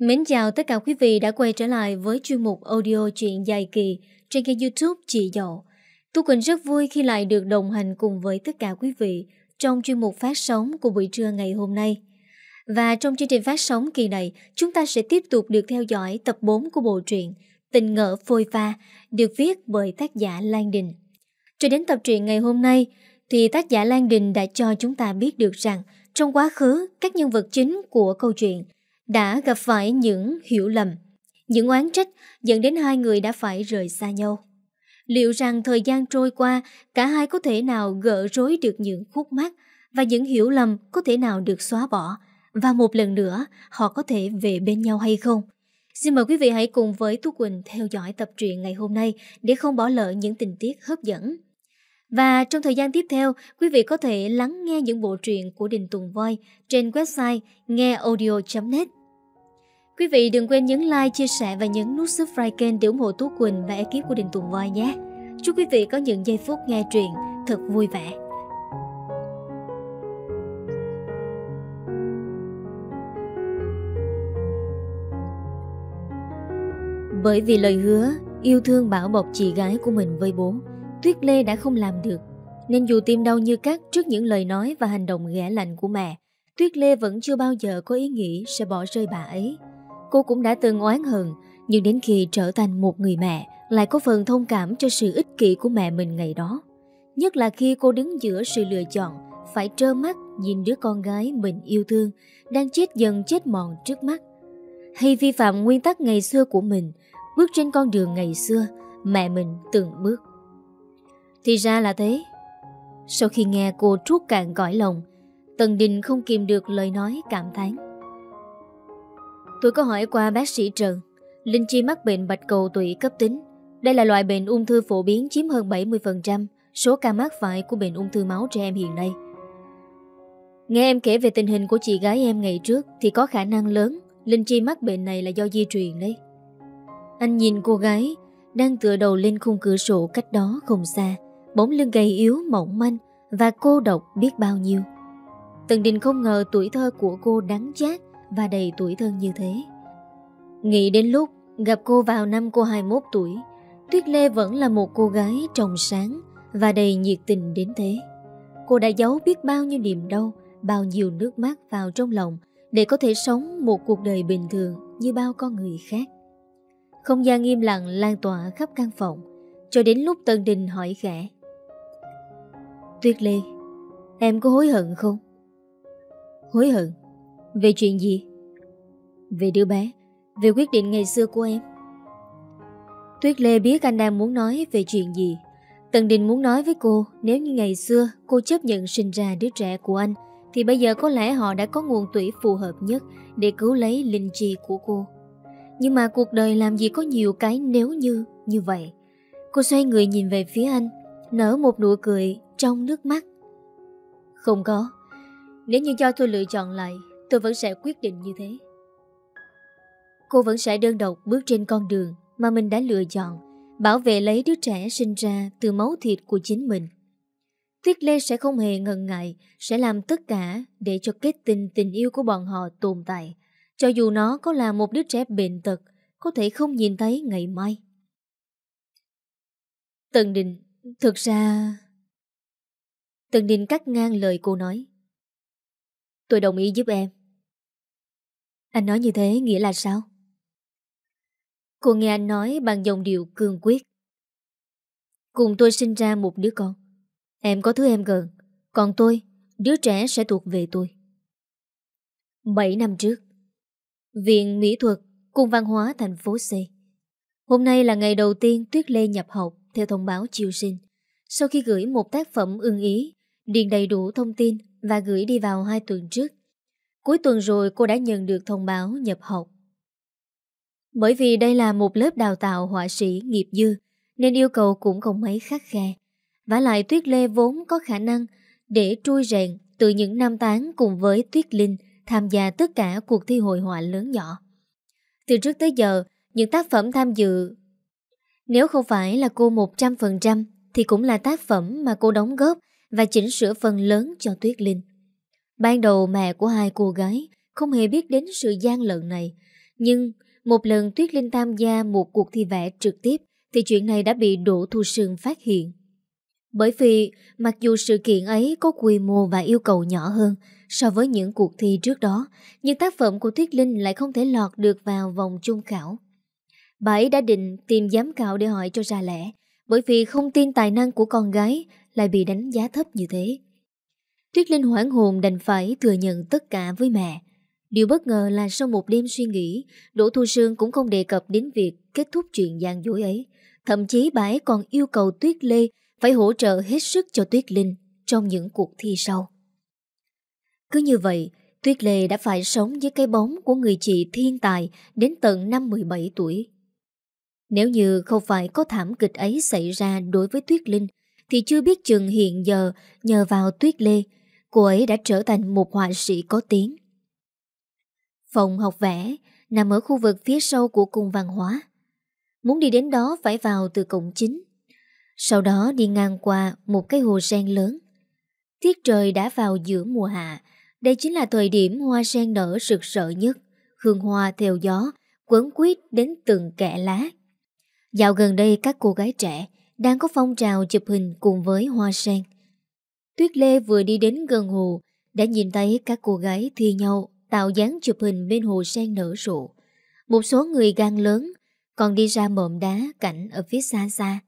Mến chào tất cả quý vị đã quay trở lại với chuyên mục audio chuyện dài kỳ trên kênh youtube Chị Dậu. Tôi Quỳnh rất vui khi lại được đồng hành cùng với tất cả quý vị trong chuyên mục phát sóng của buổi trưa ngày hôm nay. Và trong chương trình phát sóng kỳ này, chúng ta sẽ tiếp tục được theo dõi tập 4 của bộ truyện Tình ngỡ phôi pha được viết bởi tác giả Lan Đình. Cho đến tập truyện ngày hôm nay, thì tác giả Lan Đình đã cho chúng ta biết được rằng trong quá khứ, các nhân vật chính của câu chuyện – đã gặp phải những hiểu lầm, những oán trách dẫn đến hai người đã phải rời xa nhau. Liệu rằng thời gian trôi qua, cả hai có thể nào gỡ rối được những khúc mắc và những hiểu lầm có thể nào được xóa bỏ và một lần nữa họ có thể về bên nhau hay không? Xin mời quý vị hãy cùng với Tú Quỳnh theo dõi tập truyện ngày hôm nay để không bỏ lỡ những tình tiết hấp dẫn. Và trong thời gian tiếp theo, quý vị có thể lắng nghe những bộ truyện của Đình Tùng Voi trên website ngheaudio.net. Quý vị đừng quên nhấn like, chia sẻ và nhấn nút subscribe kênh để ủng hộ Tú Quỳnh và ekip của Đình Tùng Voi nhé. Chúc quý vị có những giây phút nghe truyện thật vui vẻ. Bởi vì lời hứa, yêu thương bảo bọc chị gái của mình với bố, Tuyết Lê đã không làm được. Nên dù tim đau như cắt trước những lời nói và hành động ghẻ lạnh của mẹ, Tuyết Lê vẫn chưa bao giờ có ý nghĩ sẽ bỏ rơi bà ấy. Cô cũng đã từng oán hận, nhưng đến khi trở thành một người mẹ, lại có phần thông cảm cho sự ích kỷ của mẹ mình ngày đó. Nhất là khi cô đứng giữa sự lựa chọn, phải trơ mắt nhìn đứa con gái mình yêu thương, đang chết dần chết mòn trước mắt. Hay vi phạm nguyên tắc ngày xưa của mình, bước trên con đường ngày xưa, mẹ mình từng bước. Thì ra là thế. Sau khi nghe cô trút cạn cõi lòng, Tần Đình không kìm được lời nói cảm thán. Tôi có hỏi qua bác sĩ Trần Linh Chi mắc bệnh bạch cầu tụy cấp tính Đây là loại bệnh ung thư phổ biến chiếm hơn 70% Số ca mắc phải của bệnh ung thư máu trẻ em hiện nay Nghe em kể về tình hình của chị gái em ngày trước Thì có khả năng lớn Linh Chi mắc bệnh này là do di truyền đấy Anh nhìn cô gái Đang tựa đầu lên khung cửa sổ cách đó không xa Bóng lưng gầy yếu mỏng manh Và cô độc biết bao nhiêu Tần Đình không ngờ tuổi thơ của cô đáng chát và đầy tuổi thân như thế. Nghĩ đến lúc gặp cô vào năm cô 21 tuổi, Tuyết Lê vẫn là một cô gái trong sáng và đầy nhiệt tình đến thế. Cô đã giấu biết bao nhiêu niềm đau, bao nhiêu nước mắt vào trong lòng để có thể sống một cuộc đời bình thường như bao con người khác. Không gian im lặng lan tỏa khắp căn phòng, cho đến lúc Tân Đình hỏi khẽ. Tuyết Lê, em có hối hận không? Hối hận? Về chuyện gì? Về đứa bé Về quyết định ngày xưa của em Tuyết Lê biết anh đang muốn nói về chuyện gì Tần Đình muốn nói với cô Nếu như ngày xưa cô chấp nhận sinh ra đứa trẻ của anh Thì bây giờ có lẽ họ đã có nguồn tủy phù hợp nhất Để cứu lấy linh trì của cô Nhưng mà cuộc đời làm gì có nhiều cái nếu như như vậy Cô xoay người nhìn về phía anh Nở một nụ cười trong nước mắt Không có Nếu như cho tôi lựa chọn lại Tôi vẫn sẽ quyết định như thế Cô vẫn sẽ đơn độc bước trên con đường Mà mình đã lựa chọn Bảo vệ lấy đứa trẻ sinh ra Từ máu thịt của chính mình Tuyết Lê sẽ không hề ngần ngại Sẽ làm tất cả để cho kết tinh Tình yêu của bọn họ tồn tại Cho dù nó có là một đứa trẻ bệnh tật Có thể không nhìn thấy ngày mai Tần Đình Thực ra Tần Đình cắt ngang lời cô nói Tôi đồng ý giúp em anh nói như thế nghĩa là sao? Cô nghe anh nói bằng giọng điệu cương quyết. Cùng tôi sinh ra một đứa con. Em có thứ em gần. Còn tôi, đứa trẻ sẽ thuộc về tôi. Bảy năm trước, Viện Mỹ thuật Cung Văn hóa thành phố C. Hôm nay là ngày đầu tiên Tuyết Lê nhập học theo thông báo chiêu sinh. Sau khi gửi một tác phẩm ưng ý, điền đầy đủ thông tin và gửi đi vào hai tuần trước, Cuối tuần rồi cô đã nhận được thông báo nhập học. Bởi vì đây là một lớp đào tạo họa sĩ nghiệp dư, nên yêu cầu cũng không mấy khắc khe. Và lại Tuyết Lê vốn có khả năng để trui rèn từ những năm tháng cùng với Tuyết Linh tham gia tất cả cuộc thi hội họa lớn nhỏ. Từ trước tới giờ, những tác phẩm tham dự nếu không phải là cô 100% thì cũng là tác phẩm mà cô đóng góp và chỉnh sửa phần lớn cho Tuyết Linh. Ban đầu mẹ của hai cô gái không hề biết đến sự gian lận này, nhưng một lần Tuyết Linh tham gia một cuộc thi vẽ trực tiếp thì chuyện này đã bị Đỗ Thu Sương phát hiện. Bởi vì mặc dù sự kiện ấy có quy mô và yêu cầu nhỏ hơn so với những cuộc thi trước đó, nhưng tác phẩm của Tuyết Linh lại không thể lọt được vào vòng chung khảo. Bà ấy đã định tìm giám khảo để hỏi cho ra lẽ, bởi vì không tin tài năng của con gái lại bị đánh giá thấp như thế. Tuyết Linh hoảng hồn đành phải thừa nhận tất cả với mẹ. Điều bất ngờ là sau một đêm suy nghĩ, Đỗ Thu Sương cũng không đề cập đến việc kết thúc chuyện gian dối ấy. Thậm chí bà ấy còn yêu cầu Tuyết Lê phải hỗ trợ hết sức cho Tuyết Linh trong những cuộc thi sau. Cứ như vậy, Tuyết Lê đã phải sống với cái bóng của người chị thiên tài đến tận năm 17 tuổi. Nếu như không phải có thảm kịch ấy xảy ra đối với Tuyết Linh, thì chưa biết chừng hiện giờ nhờ vào Tuyết Lê cô ấy đã trở thành một họa sĩ có tiếng. Phòng học vẽ nằm ở khu vực phía sau của cung văn hóa. Muốn đi đến đó phải vào từ cổng chính. Sau đó đi ngang qua một cái hồ sen lớn. Tiết trời đã vào giữa mùa hạ, đây chính là thời điểm hoa sen nở rực rỡ nhất, hương hoa theo gió, quấn quýt đến từng kẽ lá. Dạo gần đây các cô gái trẻ đang có phong trào chụp hình cùng với hoa sen. Tuyết Lê vừa đi đến gần hồ đã nhìn thấy các cô gái thi nhau tạo dáng chụp hình bên hồ sen nở rộ. Một số người gan lớn còn đi ra mộm đá cảnh ở phía xa xa.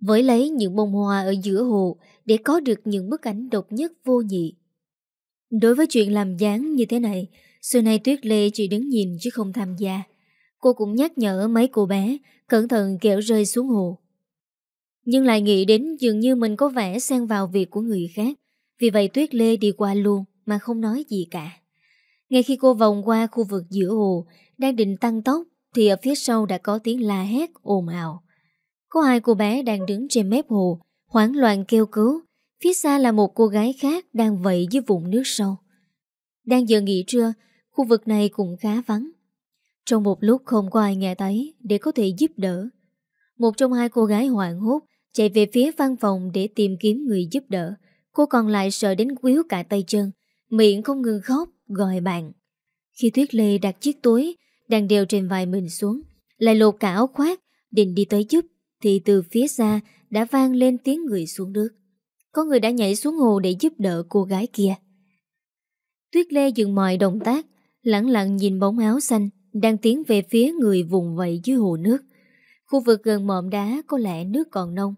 Với lấy những bông hoa ở giữa hồ để có được những bức ảnh độc nhất vô nhị. Đối với chuyện làm dáng như thế này, xưa nay Tuyết Lê chỉ đứng nhìn chứ không tham gia. Cô cũng nhắc nhở mấy cô bé cẩn thận kẻo rơi xuống hồ. Nhưng lại nghĩ đến dường như mình có vẻ xen vào việc của người khác Vì vậy Tuyết Lê đi qua luôn mà không nói gì cả Ngay khi cô vòng qua khu vực giữa hồ Đang định tăng tốc Thì ở phía sau đã có tiếng la hét ồn ào Có hai cô bé đang đứng trên mép hồ Hoảng loạn kêu cứu Phía xa là một cô gái khác đang vẫy dưới vùng nước sâu Đang giờ nghỉ trưa Khu vực này cũng khá vắng Trong một lúc không có ai nghe thấy Để có thể giúp đỡ Một trong hai cô gái hoảng hốt chạy về phía văn phòng để tìm kiếm người giúp đỡ. Cô còn lại sợ đến quýu cả tay chân, miệng không ngừng khóc, gọi bạn. Khi Tuyết Lê đặt chiếc túi đang đeo trên vai mình xuống, lại lột cả áo khoác, định đi tới giúp, thì từ phía xa đã vang lên tiếng người xuống nước. Có người đã nhảy xuống hồ để giúp đỡ cô gái kia. Tuyết Lê dừng mọi động tác, lặng lặng nhìn bóng áo xanh đang tiến về phía người vùng vẫy dưới hồ nước. Khu vực gần mỏm đá có lẽ nước còn nông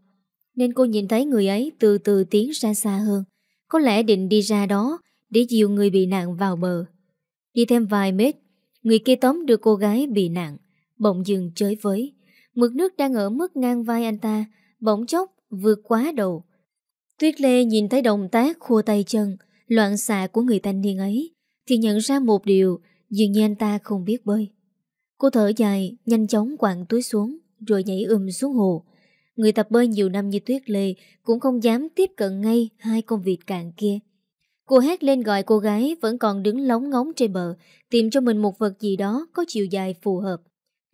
Nên cô nhìn thấy người ấy từ từ tiến ra xa hơn Có lẽ định đi ra đó Để dìu người bị nạn vào bờ Đi thêm vài mét Người kia tóm được cô gái bị nạn Bỗng dừng chơi với Mực nước đang ở mức ngang vai anh ta Bỗng chốc vượt quá đầu Tuyết Lê nhìn thấy động tác khua tay chân Loạn xạ của người thanh niên ấy Thì nhận ra một điều Dường như anh ta không biết bơi Cô thở dài Nhanh chóng quạng túi xuống rồi nhảy ùm um xuống hồ. Người tập bơi nhiều năm như Tuyết Lê cũng không dám tiếp cận ngay hai con vịt cạn kia. Cô hét lên gọi cô gái vẫn còn đứng lóng ngóng trên bờ, tìm cho mình một vật gì đó có chiều dài phù hợp.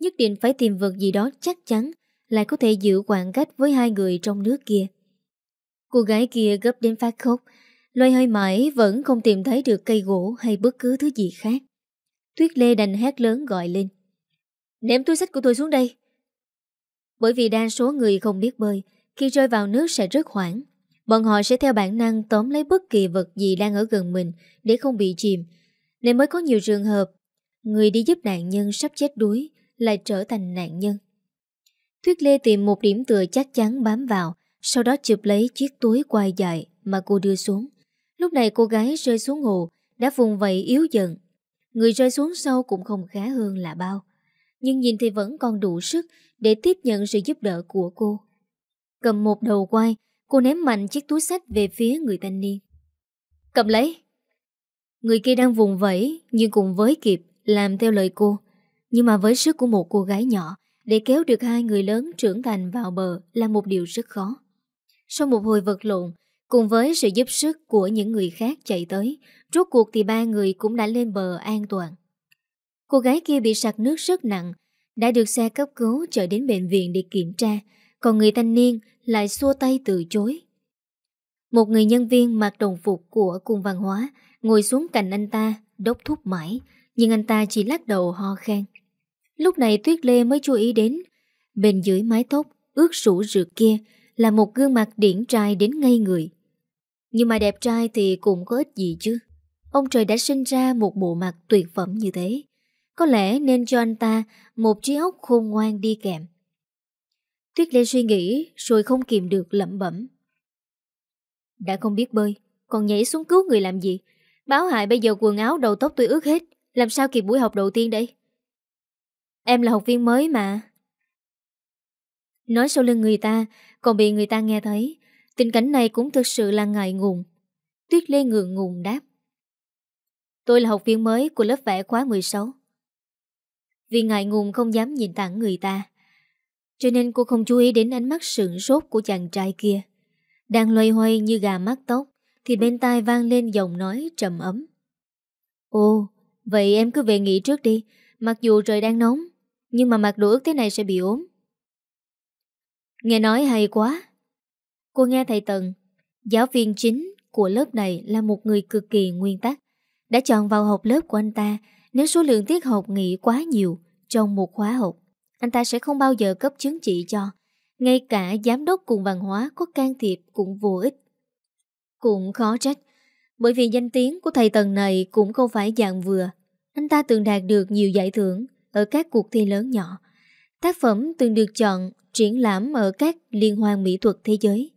Nhất định phải tìm vật gì đó chắc chắn, lại có thể giữ khoảng cách với hai người trong nước kia. Cô gái kia gấp đến phát khóc, loay hơi mãi vẫn không tìm thấy được cây gỗ hay bất cứ thứ gì khác. Tuyết Lê đành hét lớn gọi lên. Ném túi sách của tôi xuống đây, bởi vì đa số người không biết bơi, khi rơi vào nước sẽ rất hoảng. Bọn họ sẽ theo bản năng tóm lấy bất kỳ vật gì đang ở gần mình để không bị chìm. Nên mới có nhiều trường hợp, người đi giúp nạn nhân sắp chết đuối lại trở thành nạn nhân. Thuyết Lê tìm một điểm tựa chắc chắn bám vào, sau đó chụp lấy chiếc túi quai dài mà cô đưa xuống. Lúc này cô gái rơi xuống hồ, đã vùng vẫy yếu dần. Người rơi xuống sâu cũng không khá hơn là bao nhưng nhìn thì vẫn còn đủ sức để tiếp nhận sự giúp đỡ của cô. Cầm một đầu quay, cô ném mạnh chiếc túi sách về phía người thanh niên. Cầm lấy! Người kia đang vùng vẫy nhưng cùng với kịp làm theo lời cô. Nhưng mà với sức của một cô gái nhỏ, để kéo được hai người lớn trưởng thành vào bờ là một điều rất khó. Sau một hồi vật lộn, cùng với sự giúp sức của những người khác chạy tới, rốt cuộc thì ba người cũng đã lên bờ an toàn. Cô gái kia bị sạc nước rất nặng, đã được xe cấp cứu chở đến bệnh viện để kiểm tra, còn người thanh niên lại xua tay từ chối. Một người nhân viên mặc đồng phục của cung văn hóa ngồi xuống cạnh anh ta, đốc thúc mãi, nhưng anh ta chỉ lắc đầu ho khen. Lúc này Tuyết Lê mới chú ý đến, bên dưới mái tóc, ướt sủ rượt kia là một gương mặt điển trai đến ngây người. Nhưng mà đẹp trai thì cũng có ích gì chứ. Ông trời đã sinh ra một bộ mặt tuyệt phẩm như thế. Có lẽ nên cho anh ta một trí óc khôn ngoan đi kèm. Tuyết Lê suy nghĩ rồi không kìm được lẩm bẩm. Đã không biết bơi, còn nhảy xuống cứu người làm gì? Báo hại bây giờ quần áo đầu tóc tôi ướt hết, làm sao kịp buổi học đầu tiên đây? Em là học viên mới mà. Nói sau lưng người ta, còn bị người ta nghe thấy, tình cảnh này cũng thực sự là ngại ngùng. Tuyết Lê ngượng ngùng đáp. Tôi là học viên mới của lớp vẽ khóa 16. Vì ngại ngùng không dám nhìn thẳng người ta Cho nên cô không chú ý đến ánh mắt sượng sốt của chàng trai kia Đang loay hoay như gà mắt tóc Thì bên tai vang lên giọng nói trầm ấm Ồ, vậy em cứ về nghỉ trước đi Mặc dù trời đang nóng Nhưng mà mặc đồ ướt thế này sẽ bị ốm Nghe nói hay quá Cô nghe thầy Tần Giáo viên chính của lớp này là một người cực kỳ nguyên tắc Đã chọn vào học lớp của anh ta nếu số lượng tiết học nghỉ quá nhiều trong một khóa học, anh ta sẽ không bao giờ cấp chứng chỉ cho. Ngay cả giám đốc cùng văn hóa có can thiệp cũng vô ích. Cũng khó trách, bởi vì danh tiếng của thầy Tần này cũng không phải dạng vừa. Anh ta từng đạt được nhiều giải thưởng ở các cuộc thi lớn nhỏ. Tác phẩm từng được chọn triển lãm ở các liên hoan mỹ thuật thế giới.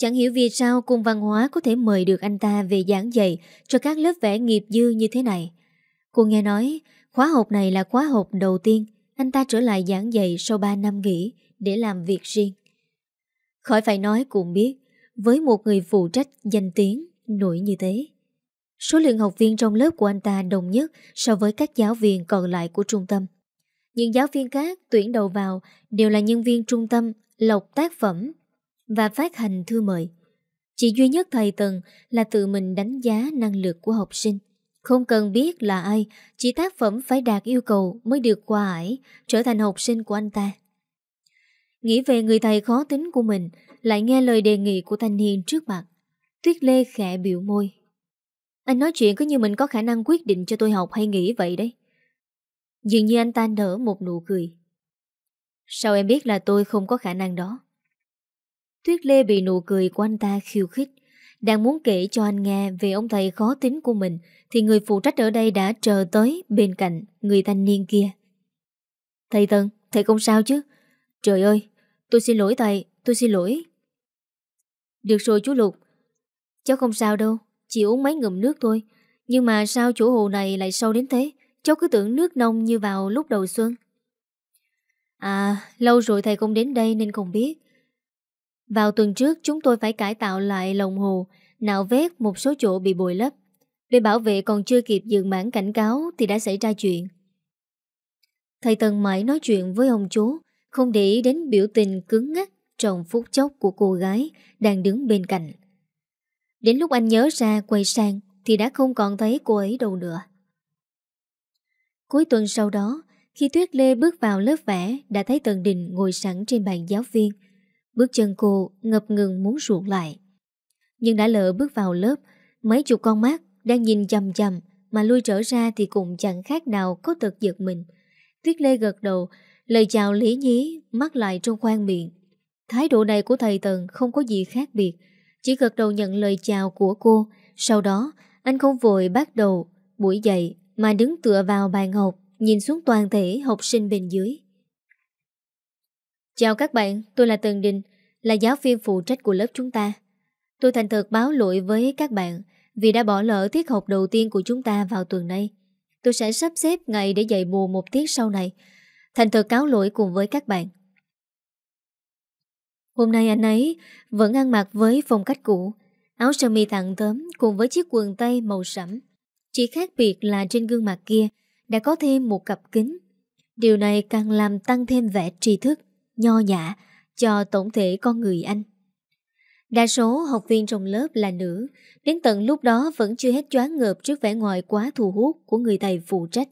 Chẳng hiểu vì sao cung văn hóa có thể mời được anh ta về giảng dạy cho các lớp vẽ nghiệp dư như thế này. Cô nghe nói, khóa học này là khóa học đầu tiên anh ta trở lại giảng dạy sau 3 năm nghỉ để làm việc riêng. Khỏi phải nói cũng biết, với một người phụ trách danh tiếng nổi như thế. Số lượng học viên trong lớp của anh ta đồng nhất so với các giáo viên còn lại của trung tâm. Những giáo viên khác tuyển đầu vào đều là nhân viên trung tâm lọc tác phẩm và phát hành thư mời. Chỉ duy nhất thầy Tần là tự mình đánh giá năng lực của học sinh. Không cần biết là ai, chỉ tác phẩm phải đạt yêu cầu mới được qua ải, trở thành học sinh của anh ta. Nghĩ về người thầy khó tính của mình, lại nghe lời đề nghị của thanh niên trước mặt. Tuyết Lê khẽ biểu môi. Anh nói chuyện cứ như mình có khả năng quyết định cho tôi học hay nghĩ vậy đấy. Dường như anh ta nở một nụ cười. Sao em biết là tôi không có khả năng đó? Tuyết Lê bị nụ cười của anh ta khiêu khích Đang muốn kể cho anh nghe Về ông thầy khó tính của mình Thì người phụ trách ở đây đã chờ tới Bên cạnh người thanh niên kia Thầy Tân, thầy không sao chứ Trời ơi, tôi xin lỗi thầy Tôi xin lỗi Được rồi chú Lục Cháu không sao đâu, chỉ uống mấy ngụm nước thôi Nhưng mà sao chỗ hồ này lại sâu đến thế Cháu cứ tưởng nước nông như vào lúc đầu xuân À, lâu rồi thầy không đến đây nên không biết vào tuần trước chúng tôi phải cải tạo lại lồng hồ, nạo vét một số chỗ bị bồi lấp. Để bảo vệ còn chưa kịp dừng mãn cảnh cáo thì đã xảy ra chuyện. Thầy Tần mãi nói chuyện với ông chú, không để ý đến biểu tình cứng ngắc trong phút chốc của cô gái đang đứng bên cạnh. Đến lúc anh nhớ ra quay sang thì đã không còn thấy cô ấy đâu nữa. Cuối tuần sau đó, khi Tuyết Lê bước vào lớp vẽ đã thấy Tần Đình ngồi sẵn trên bàn giáo viên, Bước chân cô ngập ngừng muốn ruột lại Nhưng đã lỡ bước vào lớp Mấy chục con mắt đang nhìn chầm chầm Mà lui trở ra thì cũng chẳng khác nào có tật giật mình Tuyết Lê gật đầu Lời chào lý nhí mắc lại trong khoang miệng Thái độ này của thầy Tần không có gì khác biệt Chỉ gật đầu nhận lời chào của cô Sau đó anh không vội bắt đầu Buổi dậy mà đứng tựa vào bàn học Nhìn xuống toàn thể học sinh bên dưới Chào các bạn, tôi là Tần Đình, là giáo viên phụ trách của lớp chúng ta. Tôi thành thật báo lỗi với các bạn vì đã bỏ lỡ tiết học đầu tiên của chúng ta vào tuần nay. Tôi sẽ sắp xếp ngày để dạy bù một tiết sau này. Thành thật cáo lỗi cùng với các bạn. Hôm nay anh ấy vẫn ăn mặc với phong cách cũ, áo sơ mi thẳng tớm cùng với chiếc quần tây màu sẫm. Chỉ khác biệt là trên gương mặt kia đã có thêm một cặp kính. Điều này càng làm tăng thêm vẻ tri thức nho nhã cho tổng thể con người anh. Đa số học viên trong lớp là nữ, đến tận lúc đó vẫn chưa hết choáng ngợp trước vẻ ngoài quá thu hút của người thầy phụ trách.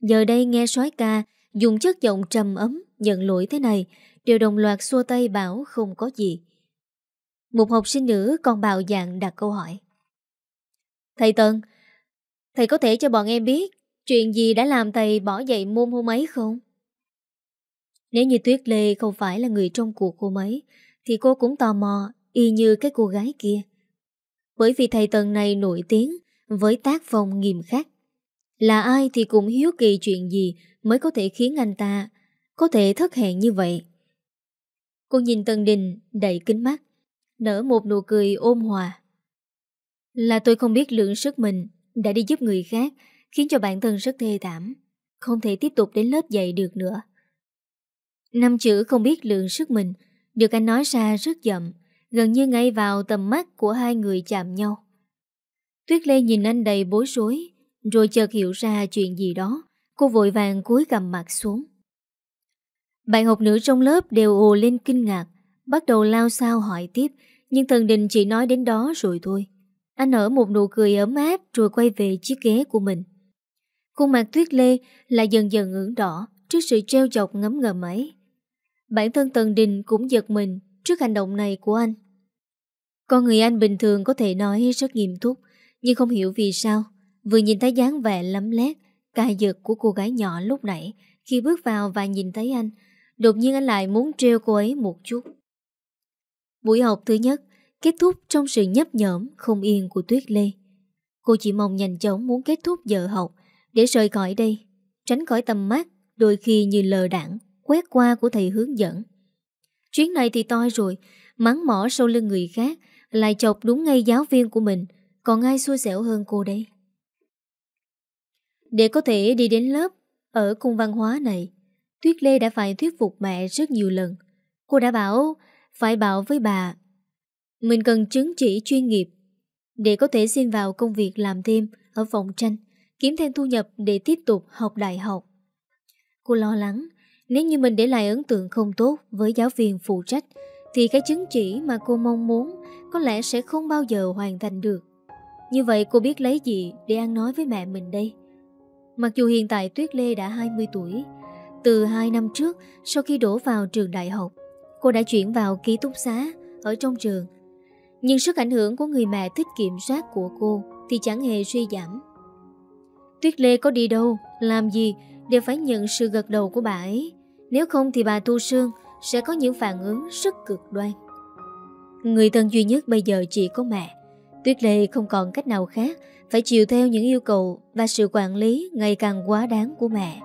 Giờ đây nghe sói ca dùng chất giọng trầm ấm nhận lỗi thế này, đều đồng loạt xua tay bảo không có gì. Một học sinh nữ còn bạo dạng đặt câu hỏi. Thầy Tân, thầy có thể cho bọn em biết chuyện gì đã làm thầy bỏ dạy môn hôm ấy không? Nếu như Tuyết Lê không phải là người trong cuộc cô mấy, thì cô cũng tò mò y như cái cô gái kia. Bởi vì thầy Tần này nổi tiếng với tác phong nghiêm khắc. Là ai thì cũng hiếu kỳ chuyện gì mới có thể khiến anh ta có thể thất hẹn như vậy. Cô nhìn Tần Đình đầy kính mắt, nở một nụ cười ôm hòa. Là tôi không biết lượng sức mình đã đi giúp người khác khiến cho bản thân rất thê thảm, không thể tiếp tục đến lớp dạy được nữa. Năm chữ không biết lượng sức mình Được anh nói ra rất chậm Gần như ngay vào tầm mắt của hai người chạm nhau Tuyết Lê nhìn anh đầy bối rối Rồi chợt hiểu ra chuyện gì đó Cô vội vàng cúi cầm mặt xuống Bạn học nữ trong lớp đều ồ lên kinh ngạc Bắt đầu lao sao hỏi tiếp Nhưng thần đình chỉ nói đến đó rồi thôi Anh nở một nụ cười ấm áp Rồi quay về chiếc ghế của mình Khuôn mặt Tuyết Lê là dần dần ửng đỏ Trước sự treo chọc ngấm ngầm ấy Bản thân Tần Đình cũng giật mình trước hành động này của anh. Con người anh bình thường có thể nói rất nghiêm túc, nhưng không hiểu vì sao, vừa nhìn thấy dáng vẻ lấm lét, cài giật của cô gái nhỏ lúc nãy, khi bước vào và nhìn thấy anh, đột nhiên anh lại muốn treo cô ấy một chút. Buổi học thứ nhất kết thúc trong sự nhấp nhởm không yên của Tuyết Lê. Cô chỉ mong nhanh chóng muốn kết thúc giờ học để rời khỏi đây, tránh khỏi tầm mắt đôi khi như lờ đảng quét qua của thầy hướng dẫn. Chuyến này thì toi rồi, mắng mỏ sau lưng người khác, lại chọc đúng ngay giáo viên của mình, còn ai xui xẻo hơn cô đây. Để có thể đi đến lớp, ở cung văn hóa này, Tuyết Lê đã phải thuyết phục mẹ rất nhiều lần. Cô đã bảo, phải bảo với bà, mình cần chứng chỉ chuyên nghiệp để có thể xin vào công việc làm thêm ở phòng tranh, kiếm thêm thu nhập để tiếp tục học đại học. Cô lo lắng, nếu như mình để lại ấn tượng không tốt với giáo viên phụ trách, thì cái chứng chỉ mà cô mong muốn có lẽ sẽ không bao giờ hoàn thành được. Như vậy cô biết lấy gì để ăn nói với mẹ mình đây? Mặc dù hiện tại Tuyết Lê đã 20 tuổi, từ 2 năm trước sau khi đổ vào trường đại học, cô đã chuyển vào ký túc xá ở trong trường. Nhưng sức ảnh hưởng của người mẹ thích kiểm soát của cô thì chẳng hề suy giảm. Tuyết Lê có đi đâu, làm gì đều phải nhận sự gật đầu của bà ấy. Nếu không thì bà Thu Sương sẽ có những phản ứng rất cực đoan. Người thân duy nhất bây giờ chỉ có mẹ. Tuyết Lê không còn cách nào khác phải chịu theo những yêu cầu và sự quản lý ngày càng quá đáng của mẹ.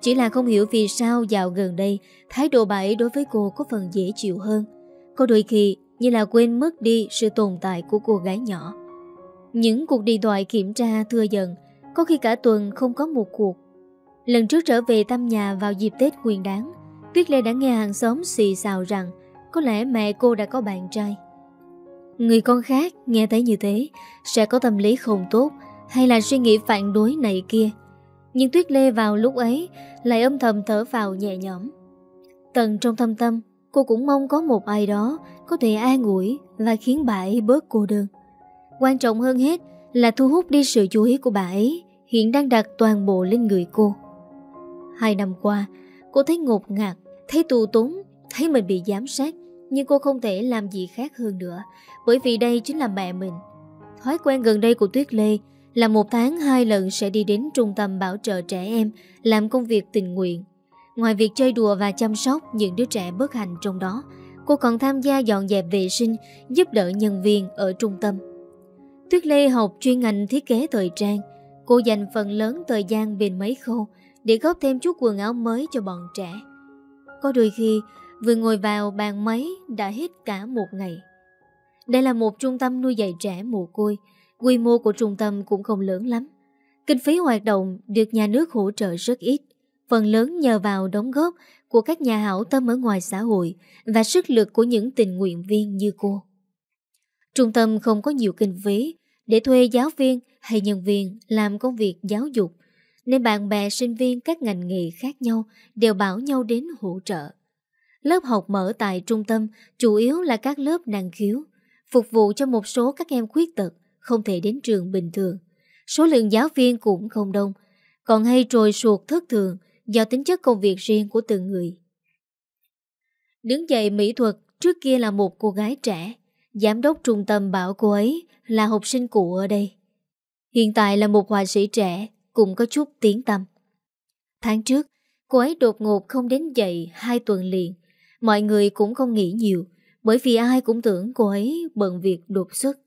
Chỉ là không hiểu vì sao dạo gần đây thái độ bà ấy đối với cô có phần dễ chịu hơn. Có đôi khi như là quên mất đi sự tồn tại của cô gái nhỏ. Những cuộc điện thoại kiểm tra thưa dần, có khi cả tuần không có một cuộc Lần trước trở về thăm nhà vào dịp Tết nguyên đáng, Tuyết Lê đã nghe hàng xóm xì xào rằng có lẽ mẹ cô đã có bạn trai. Người con khác nghe thấy như thế sẽ có tâm lý không tốt hay là suy nghĩ phản đối này kia. Nhưng Tuyết Lê vào lúc ấy lại âm thầm thở vào nhẹ nhõm. Tần trong thâm tâm, cô cũng mong có một ai đó có thể an ủi và khiến bà ấy bớt cô đơn. Quan trọng hơn hết là thu hút đi sự chú ý của bà ấy hiện đang đặt toàn bộ lên người cô. Hai năm qua, cô thấy ngột ngạt, thấy tù túng, thấy mình bị giám sát, nhưng cô không thể làm gì khác hơn nữa, bởi vì đây chính là mẹ mình. Thói quen gần đây của Tuyết Lê là một tháng hai lần sẽ đi đến trung tâm bảo trợ trẻ em làm công việc tình nguyện. Ngoài việc chơi đùa và chăm sóc những đứa trẻ bất hạnh trong đó, cô còn tham gia dọn dẹp vệ sinh, giúp đỡ nhân viên ở trung tâm. Tuyết Lê học chuyên ngành thiết kế thời trang, cô dành phần lớn thời gian bên máy khô, để góp thêm chút quần áo mới cho bọn trẻ. Có đôi khi, vừa ngồi vào bàn máy đã hết cả một ngày. Đây là một trung tâm nuôi dạy trẻ mồ côi, quy mô của trung tâm cũng không lớn lắm. Kinh phí hoạt động được nhà nước hỗ trợ rất ít, phần lớn nhờ vào đóng góp của các nhà hảo tâm ở ngoài xã hội và sức lực của những tình nguyện viên như cô. Trung tâm không có nhiều kinh phí để thuê giáo viên hay nhân viên làm công việc giáo dục nên bạn bè sinh viên các ngành nghề khác nhau đều bảo nhau đến hỗ trợ. Lớp học mở tại trung tâm chủ yếu là các lớp năng khiếu, phục vụ cho một số các em khuyết tật không thể đến trường bình thường. Số lượng giáo viên cũng không đông, còn hay trồi suột thất thường do tính chất công việc riêng của từng người. Đứng dậy mỹ thuật trước kia là một cô gái trẻ, giám đốc trung tâm bảo cô ấy là học sinh cũ ở đây. Hiện tại là một họa sĩ trẻ cũng có chút tiếng tâm. Tháng trước, cô ấy đột ngột không đến dậy hai tuần liền. Mọi người cũng không nghĩ nhiều, bởi vì ai cũng tưởng cô ấy bận việc đột xuất.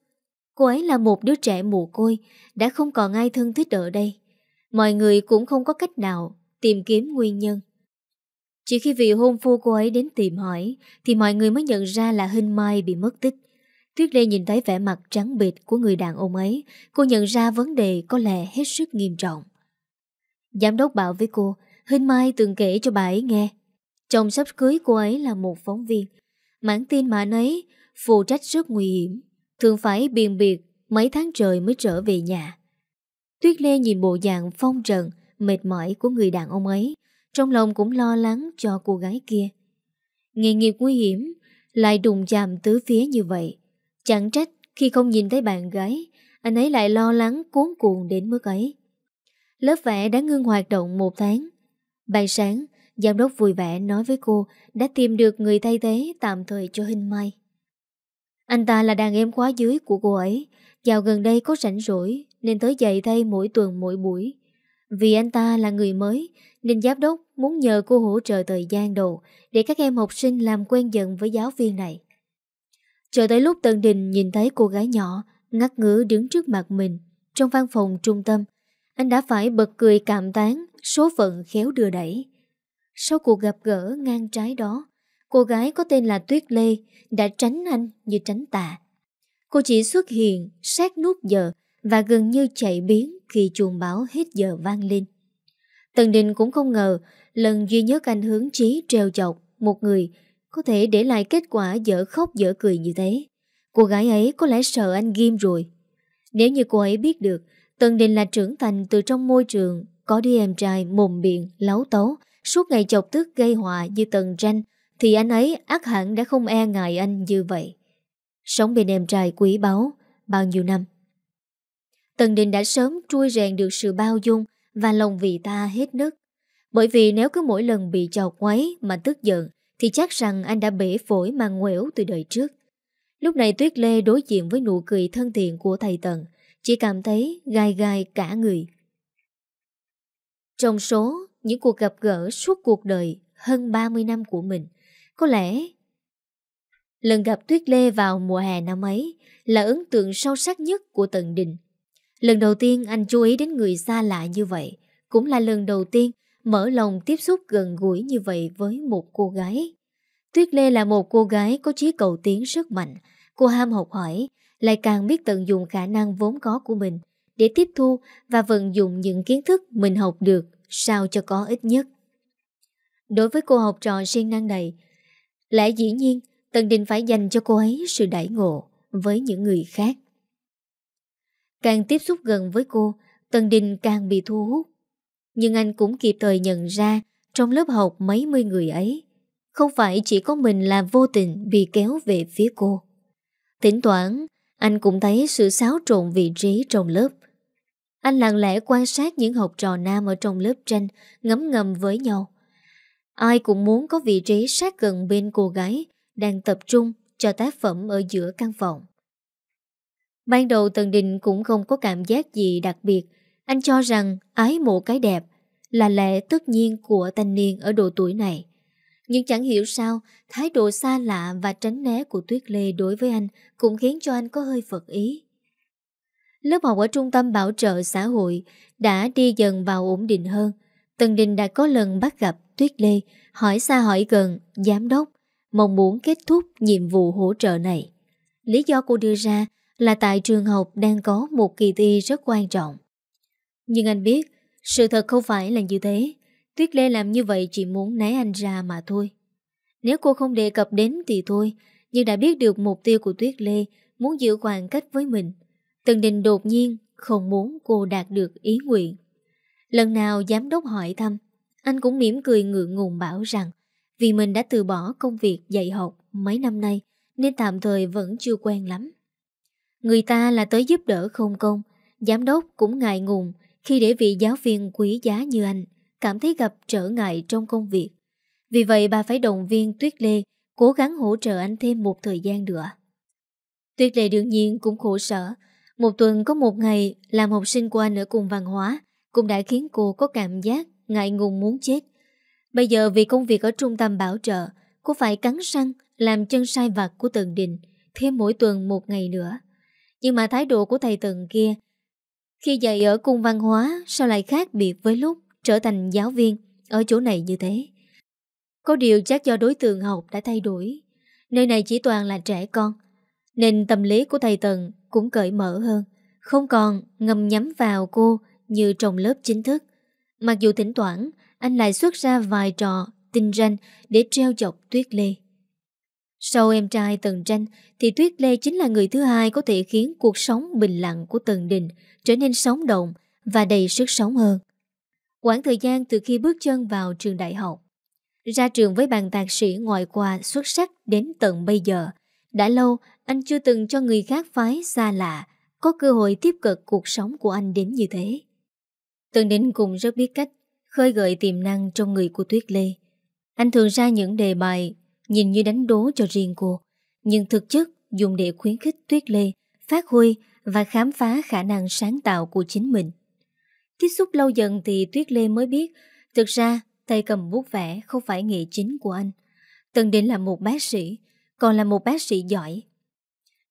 Cô ấy là một đứa trẻ mồ côi, đã không còn ai thân thích ở đây. Mọi người cũng không có cách nào tìm kiếm nguyên nhân. Chỉ khi vị hôn phu cô ấy đến tìm hỏi thì mọi người mới nhận ra là Hinh Mai bị mất tích. Tuyết Lê nhìn thấy vẻ mặt trắng bệt của người đàn ông ấy, cô nhận ra vấn đề có lẽ hết sức nghiêm trọng. Giám đốc bảo với cô, Hình Mai từng kể cho bà ấy nghe. Chồng sắp cưới cô ấy là một phóng viên. Mãn tin mà anh ấy phụ trách rất nguy hiểm, thường phải biền biệt mấy tháng trời mới trở về nhà. Tuyết Lê nhìn bộ dạng phong trần, mệt mỏi của người đàn ông ấy, trong lòng cũng lo lắng cho cô gái kia. Nghề nghiệp nguy hiểm, lại đùng chạm tứ phía như vậy. Chẳng trách khi không nhìn thấy bạn gái Anh ấy lại lo lắng cuốn cuồng đến mức ấy Lớp vẽ đã ngưng hoạt động một tháng Bài sáng Giám đốc vui vẻ nói với cô Đã tìm được người thay thế tạm thời cho Hình Mai Anh ta là đàn em khóa dưới của cô ấy vào gần đây có rảnh rỗi Nên tới dạy thay mỗi tuần mỗi buổi Vì anh ta là người mới Nên giám đốc muốn nhờ cô hỗ trợ thời gian đầu Để các em học sinh làm quen dần với giáo viên này Chờ tới lúc Tân Đình nhìn thấy cô gái nhỏ ngắt ngứ đứng trước mặt mình trong văn phòng trung tâm, anh đã phải bật cười cảm tán số phận khéo đưa đẩy. Sau cuộc gặp gỡ ngang trái đó, cô gái có tên là Tuyết Lê đã tránh anh như tránh tà. Cô chỉ xuất hiện sát nút giờ và gần như chạy biến khi chuồng báo hết giờ vang lên. Tần Đình cũng không ngờ lần duy nhất anh hướng chí treo chọc một người có thể để lại kết quả dở khóc dở cười như thế. Cô gái ấy có lẽ sợ anh Ghim rồi. Nếu như cô ấy biết được, Tần Đình là trưởng thành từ trong môi trường, có đi em trai mồm miệng, láo tấu, suốt ngày chọc tức gây họa như Tần Tranh, thì anh ấy ác hẳn đã không e ngại anh như vậy. Sống bên em trai quý báu, bao nhiêu năm. Tần Đình đã sớm trui rèn được sự bao dung và lòng vì ta hết nức. Bởi vì nếu cứ mỗi lần bị chọc quấy mà tức giận thì chắc rằng anh đã bể phổi mà nguễu từ đời trước. Lúc này Tuyết Lê đối diện với nụ cười thân thiện của thầy Tần, chỉ cảm thấy gai gai cả người. Trong số những cuộc gặp gỡ suốt cuộc đời hơn 30 năm của mình, có lẽ lần gặp Tuyết Lê vào mùa hè năm ấy là ấn tượng sâu sắc nhất của Tần Đình. Lần đầu tiên anh chú ý đến người xa lạ như vậy, cũng là lần đầu tiên mở lòng tiếp xúc gần gũi như vậy với một cô gái. Tuyết Lê là một cô gái có trí cầu tiến rất mạnh, cô ham học hỏi, lại càng biết tận dụng khả năng vốn có của mình để tiếp thu và vận dụng những kiến thức mình học được sao cho có ít nhất. Đối với cô học trò siêng năng này, lẽ dĩ nhiên Tần Đình phải dành cho cô ấy sự đãi ngộ với những người khác. Càng tiếp xúc gần với cô, Tần Đình càng bị thu hút nhưng anh cũng kịp thời nhận ra Trong lớp học mấy mươi người ấy Không phải chỉ có mình là vô tình Bị kéo về phía cô Thỉnh toán Anh cũng thấy sự xáo trộn vị trí trong lớp Anh lặng lẽ quan sát những học trò nam ở trong lớp tranh ngấm ngầm với nhau. Ai cũng muốn có vị trí sát gần bên cô gái đang tập trung cho tác phẩm ở giữa căn phòng. Ban đầu Tần Đình cũng không có cảm giác gì đặc biệt anh cho rằng ái mộ cái đẹp là lẽ tất nhiên của thanh niên ở độ tuổi này. Nhưng chẳng hiểu sao, thái độ xa lạ và tránh né của Tuyết Lê đối với anh cũng khiến cho anh có hơi phật ý. Lớp học ở trung tâm bảo trợ xã hội đã đi dần vào ổn định hơn. Tần Đình đã có lần bắt gặp Tuyết Lê, hỏi xa hỏi gần, giám đốc, mong muốn kết thúc nhiệm vụ hỗ trợ này. Lý do cô đưa ra là tại trường học đang có một kỳ thi rất quan trọng. Nhưng anh biết Sự thật không phải là như thế Tuyết Lê làm như vậy chỉ muốn né anh ra mà thôi Nếu cô không đề cập đến thì thôi Nhưng đã biết được mục tiêu của Tuyết Lê Muốn giữ khoảng cách với mình Tần Đình đột nhiên Không muốn cô đạt được ý nguyện Lần nào giám đốc hỏi thăm Anh cũng mỉm cười ngượng ngùng bảo rằng Vì mình đã từ bỏ công việc dạy học Mấy năm nay Nên tạm thời vẫn chưa quen lắm Người ta là tới giúp đỡ không công Giám đốc cũng ngại ngùng khi để vị giáo viên quý giá như anh cảm thấy gặp trở ngại trong công việc. Vì vậy bà phải động viên Tuyết Lê cố gắng hỗ trợ anh thêm một thời gian nữa. Tuyết Lê đương nhiên cũng khổ sở. Một tuần có một ngày làm học sinh của anh ở cùng văn hóa cũng đã khiến cô có cảm giác ngại ngùng muốn chết. Bây giờ vì công việc ở trung tâm bảo trợ, cô phải cắn răng làm chân sai vặt của Tần Đình thêm mỗi tuần một ngày nữa. Nhưng mà thái độ của thầy Tần kia khi dạy ở cung văn hóa Sao lại khác biệt với lúc trở thành giáo viên Ở chỗ này như thế Có điều chắc do đối tượng học đã thay đổi Nơi này chỉ toàn là trẻ con Nên tâm lý của thầy Tần Cũng cởi mở hơn Không còn ngầm nhắm vào cô Như trong lớp chính thức Mặc dù thỉnh thoảng Anh lại xuất ra vài trò Tinh ranh để treo chọc Tuyết Lê sau em trai Tần Tranh thì Tuyết Lê chính là người thứ hai có thể khiến cuộc sống bình lặng của Tần Đình trở nên sống động và đầy sức sống hơn. Quãng thời gian từ khi bước chân vào trường đại học, ra trường với bàn tạc sĩ ngoại khoa xuất sắc đến tận bây giờ, đã lâu anh chưa từng cho người khác phái xa lạ có cơ hội tiếp cận cuộc sống của anh đến như thế. Tần Đình cũng rất biết cách khơi gợi tiềm năng trong người của Tuyết Lê. Anh thường ra những đề bài nhìn như đánh đố cho riêng cô, nhưng thực chất dùng để khuyến khích Tuyết Lê phát huy và khám phá khả năng sáng tạo của chính mình. Tiếp xúc lâu dần thì Tuyết Lê mới biết, thực ra tay cầm bút vẽ không phải nghề chính của anh. từng Định là một bác sĩ, còn là một bác sĩ giỏi.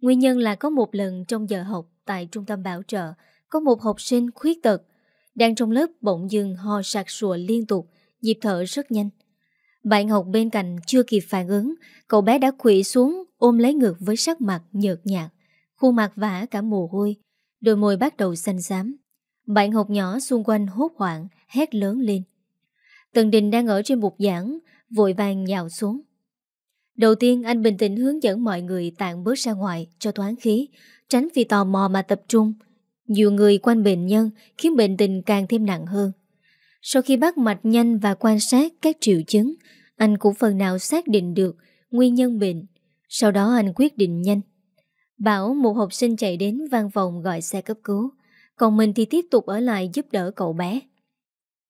Nguyên nhân là có một lần trong giờ học tại trung tâm bảo trợ, có một học sinh khuyết tật, đang trong lớp bỗng dưng ho sạc sùa liên tục, nhịp thở rất nhanh. Bạn học bên cạnh chưa kịp phản ứng, cậu bé đã quỵ xuống ôm lấy ngực với sắc mặt nhợt nhạt, khuôn mặt vã cả mồ hôi, đôi môi bắt đầu xanh xám. Bạn học nhỏ xung quanh hốt hoảng, hét lớn lên. Tần Đình đang ở trên bục giảng, vội vàng nhào xuống. Đầu tiên anh bình tĩnh hướng dẫn mọi người tạm bước ra ngoài cho thoáng khí, tránh vì tò mò mà tập trung. Nhiều người quanh bệnh nhân khiến bệnh tình càng thêm nặng hơn. Sau khi bắt mạch nhanh và quan sát các triệu chứng, anh cũng phần nào xác định được nguyên nhân bệnh. Sau đó anh quyết định nhanh. Bảo một học sinh chạy đến văn phòng gọi xe cấp cứu. Còn mình thì tiếp tục ở lại giúp đỡ cậu bé.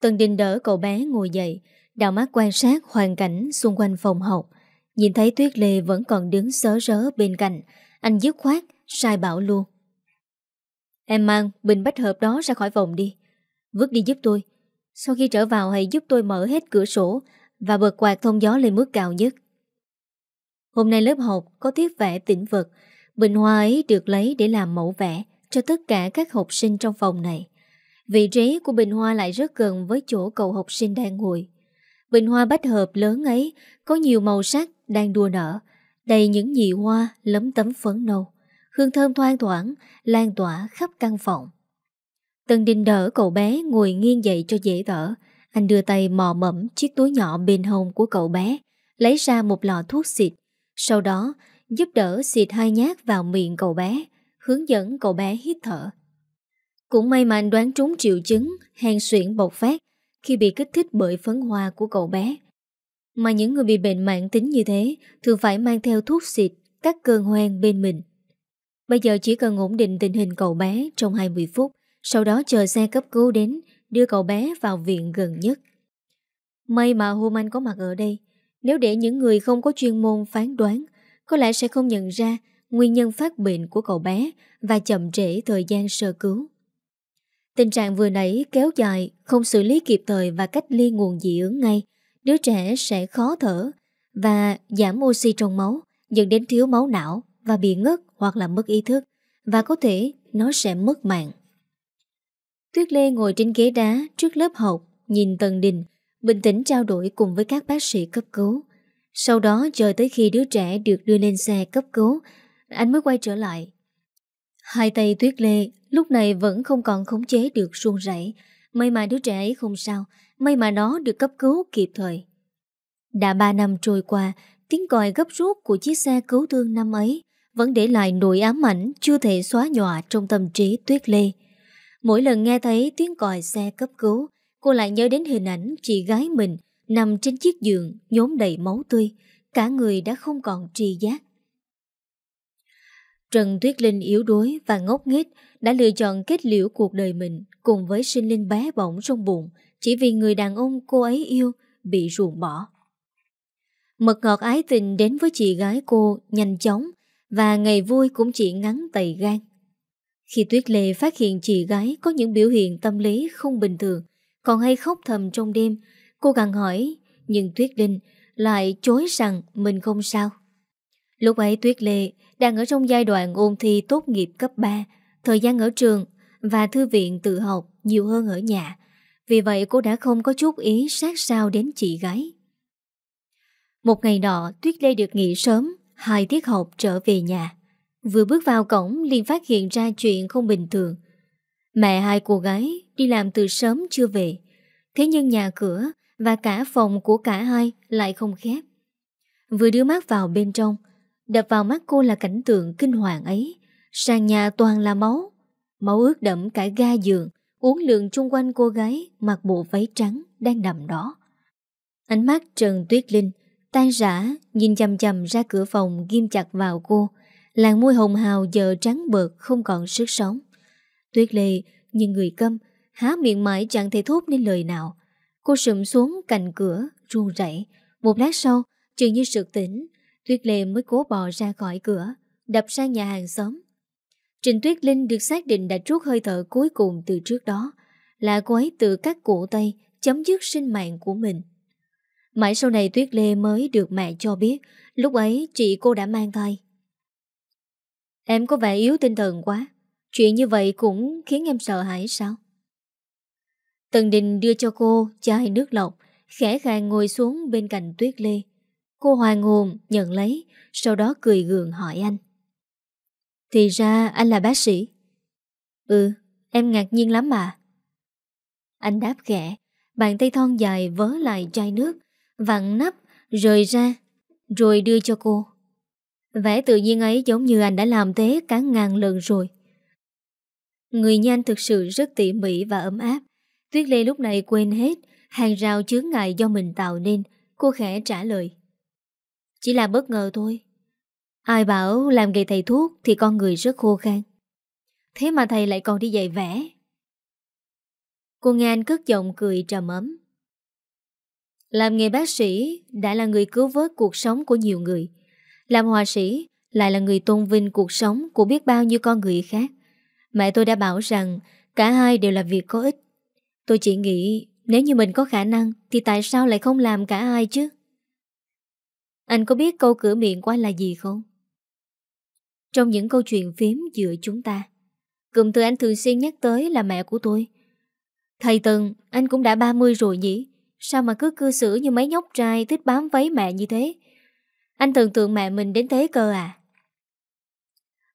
Tần Đình đỡ cậu bé ngồi dậy, đào mắt quan sát hoàn cảnh xung quanh phòng học. Nhìn thấy Tuyết Lê vẫn còn đứng sớ rớ bên cạnh, anh dứt khoát, sai bảo luôn. Em mang bình bách hợp đó ra khỏi phòng đi. Vứt đi giúp tôi. Sau khi trở vào hãy giúp tôi mở hết cửa sổ, và bật quạt thông gió lên mức cao nhất. Hôm nay lớp học có tiết vẽ tĩnh vật, bình hoa ấy được lấy để làm mẫu vẽ cho tất cả các học sinh trong phòng này. Vị trí của bình hoa lại rất gần với chỗ cậu học sinh đang ngồi. Bình hoa bách hợp lớn ấy có nhiều màu sắc đang đua nở, đầy những nhị hoa lấm tấm phấn nâu. Hương thơm thoang thoảng lan tỏa khắp căn phòng. Tần Đình đỡ cậu bé ngồi nghiêng dậy cho dễ thở, anh đưa tay mò mẫm chiếc túi nhỏ bên hông của cậu bé, lấy ra một lọ thuốc xịt. Sau đó, giúp đỡ xịt hai nhát vào miệng cậu bé, hướng dẫn cậu bé hít thở. Cũng may mà anh đoán trúng triệu chứng hen suyễn bộc phát khi bị kích thích bởi phấn hoa của cậu bé. Mà những người bị bệnh mạng tính như thế thường phải mang theo thuốc xịt các cơn hoang bên mình. Bây giờ chỉ cần ổn định tình hình cậu bé trong 20 phút, sau đó chờ xe cấp cứu đến đưa cậu bé vào viện gần nhất. May mà hôm anh có mặt ở đây, nếu để những người không có chuyên môn phán đoán, có lẽ sẽ không nhận ra nguyên nhân phát bệnh của cậu bé và chậm trễ thời gian sơ cứu. Tình trạng vừa nãy kéo dài, không xử lý kịp thời và cách ly nguồn dị ứng ngay, đứa trẻ sẽ khó thở và giảm oxy trong máu, dẫn đến thiếu máu não và bị ngất hoặc là mất ý thức và có thể nó sẽ mất mạng. Tuyết Lê ngồi trên ghế đá trước lớp học, nhìn Tần Đình, bình tĩnh trao đổi cùng với các bác sĩ cấp cứu. Sau đó chờ tới khi đứa trẻ được đưa lên xe cấp cứu, anh mới quay trở lại. Hai tay Tuyết Lê lúc này vẫn không còn khống chế được run rẩy. May mà đứa trẻ ấy không sao, may mà nó được cấp cứu kịp thời. Đã ba năm trôi qua, tiếng còi gấp rút của chiếc xe cứu thương năm ấy vẫn để lại nỗi ám ảnh chưa thể xóa nhòa trong tâm trí Tuyết Lê. Mỗi lần nghe thấy tiếng còi xe cấp cứu, cô lại nhớ đến hình ảnh chị gái mình nằm trên chiếc giường nhốm đầy máu tươi, cả người đã không còn tri giác. Trần Tuyết Linh yếu đuối và ngốc nghếch đã lựa chọn kết liễu cuộc đời mình cùng với sinh linh bé bỏng trong bụng chỉ vì người đàn ông cô ấy yêu bị ruồng bỏ. Mật ngọt ái tình đến với chị gái cô nhanh chóng và ngày vui cũng chỉ ngắn tầy gan. Khi Tuyết Lê phát hiện chị gái có những biểu hiện tâm lý không bình thường, còn hay khóc thầm trong đêm, cô gặng hỏi, nhưng Tuyết Linh lại chối rằng mình không sao. Lúc ấy Tuyết Lê đang ở trong giai đoạn ôn thi tốt nghiệp cấp 3, thời gian ở trường và thư viện tự học nhiều hơn ở nhà. Vì vậy cô đã không có chút ý sát sao đến chị gái. Một ngày nọ, Tuyết Lê được nghỉ sớm, hai tiết học trở về nhà. Vừa bước vào cổng liền phát hiện ra chuyện không bình thường Mẹ hai cô gái đi làm từ sớm chưa về Thế nhưng nhà cửa và cả phòng của cả hai lại không khép Vừa đưa mắt vào bên trong Đập vào mắt cô là cảnh tượng kinh hoàng ấy Sàn nhà toàn là máu Máu ướt đẫm cả ga giường Uống lượng chung quanh cô gái Mặc bộ váy trắng đang nằm đó Ánh mắt Trần Tuyết Linh Tan rã nhìn chầm chầm ra cửa phòng Ghim chặt vào cô Làng môi hồng hào giờ trắng bợt không còn sức sống. Tuyết lê nhìn người câm, há miệng mãi chẳng thể thốt nên lời nào. Cô sụm xuống cạnh cửa, run rẩy. Một lát sau, chừng như sự tỉnh, Tuyết Lê mới cố bò ra khỏi cửa, đập sang nhà hàng xóm. Trình Tuyết Linh được xác định đã trút hơi thở cuối cùng từ trước đó, là cô ấy tự cắt cổ tay chấm dứt sinh mạng của mình. Mãi sau này Tuyết Lê mới được mẹ cho biết, lúc ấy chị cô đã mang thai. Em có vẻ yếu tinh thần quá Chuyện như vậy cũng khiến em sợ hãi sao Tần Đình đưa cho cô chai nước lọc Khẽ khàng ngồi xuống bên cạnh Tuyết Lê Cô hoàng hồn nhận lấy Sau đó cười gượng hỏi anh Thì ra anh là bác sĩ Ừ em ngạc nhiên lắm mà Anh đáp khẽ Bàn tay thon dài vớ lại chai nước Vặn nắp rời ra Rồi đưa cho cô Vẻ tự nhiên ấy giống như anh đã làm thế cả ngàn lần rồi. Người nhanh thực sự rất tỉ mỉ và ấm áp. Tuyết Lê lúc này quên hết hàng rào chướng ngại do mình tạo nên. Cô khẽ trả lời. Chỉ là bất ngờ thôi. Ai bảo làm nghề thầy thuốc thì con người rất khô khan. Thế mà thầy lại còn đi dạy vẽ. Cô nghe anh cất giọng cười trầm ấm. Làm nghề bác sĩ đã là người cứu vớt cuộc sống của nhiều người. Làm họa sĩ Lại là người tôn vinh cuộc sống Của biết bao nhiêu con người khác Mẹ tôi đã bảo rằng Cả hai đều là việc có ích Tôi chỉ nghĩ nếu như mình có khả năng Thì tại sao lại không làm cả hai chứ Anh có biết câu cửa miệng của là gì không? Trong những câu chuyện phím giữa chúng ta Cụm từ anh thường xuyên nhắc tới là mẹ của tôi Thầy Tần, anh cũng đã 30 rồi nhỉ Sao mà cứ cư xử như mấy nhóc trai thích bám váy mẹ như thế anh tưởng tượng mẹ mình đến thế cơ à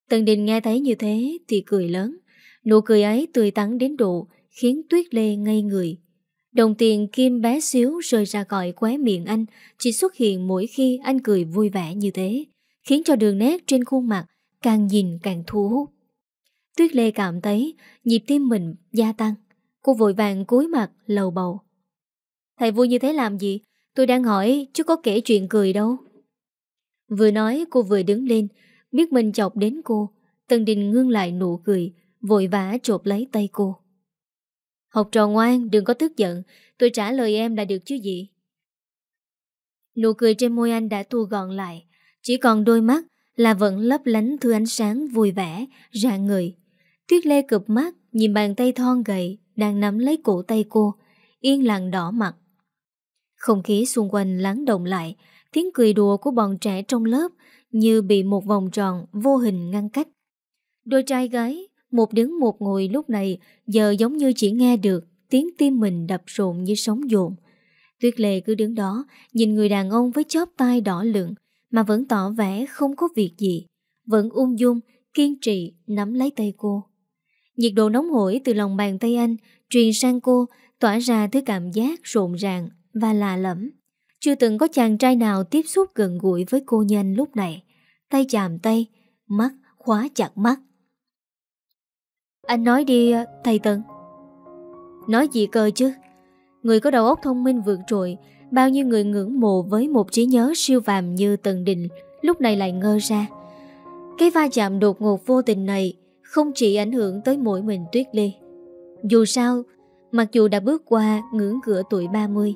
Tần Đình nghe thấy như thế Thì cười lớn Nụ cười ấy tươi tắn đến độ Khiến Tuyết Lê ngây người Đồng tiền kim bé xíu rơi ra gọi khóe miệng anh Chỉ xuất hiện mỗi khi anh cười vui vẻ như thế Khiến cho đường nét trên khuôn mặt Càng nhìn càng thu hút Tuyết Lê cảm thấy Nhịp tim mình gia tăng Cô vội vàng cúi mặt lầu bầu Thầy vui như thế làm gì Tôi đang hỏi chứ có kể chuyện cười đâu Vừa nói cô vừa đứng lên Biết mình chọc đến cô Tân Đình ngưng lại nụ cười Vội vã chộp lấy tay cô Học trò ngoan đừng có tức giận Tôi trả lời em là được chứ gì Nụ cười trên môi anh đã tu gọn lại Chỉ còn đôi mắt là vẫn lấp lánh thứ ánh sáng vui vẻ, rạng người. Tuyết Lê cụp mắt, nhìn bàn tay thon gầy, đang nắm lấy cổ tay cô, yên lặng đỏ mặt. Không khí xung quanh lắng động lại, Tiếng cười đùa của bọn trẻ trong lớp như bị một vòng tròn vô hình ngăn cách. Đôi trai gái, một đứng một ngồi lúc này giờ giống như chỉ nghe được tiếng tim mình đập rộn như sóng dồn. Tuyết Lệ cứ đứng đó, nhìn người đàn ông với chóp tai đỏ lượng mà vẫn tỏ vẻ không có việc gì, vẫn ung dung, kiên trì nắm lấy tay cô. Nhiệt độ nóng hổi từ lòng bàn tay anh truyền sang cô tỏa ra thứ cảm giác rộn ràng và lạ lẫm. Chưa từng có chàng trai nào tiếp xúc gần gũi với cô nhân lúc này. Tay chạm tay, mắt khóa chặt mắt. Anh nói đi, thầy Tân. Nói gì cơ chứ? Người có đầu óc thông minh vượt trội, bao nhiêu người ngưỡng mộ với một trí nhớ siêu phàm như Tần Đình lúc này lại ngơ ra. Cái va chạm đột ngột vô tình này không chỉ ảnh hưởng tới mỗi mình Tuyết Ly. Dù sao, mặc dù đã bước qua ngưỡng cửa tuổi 30,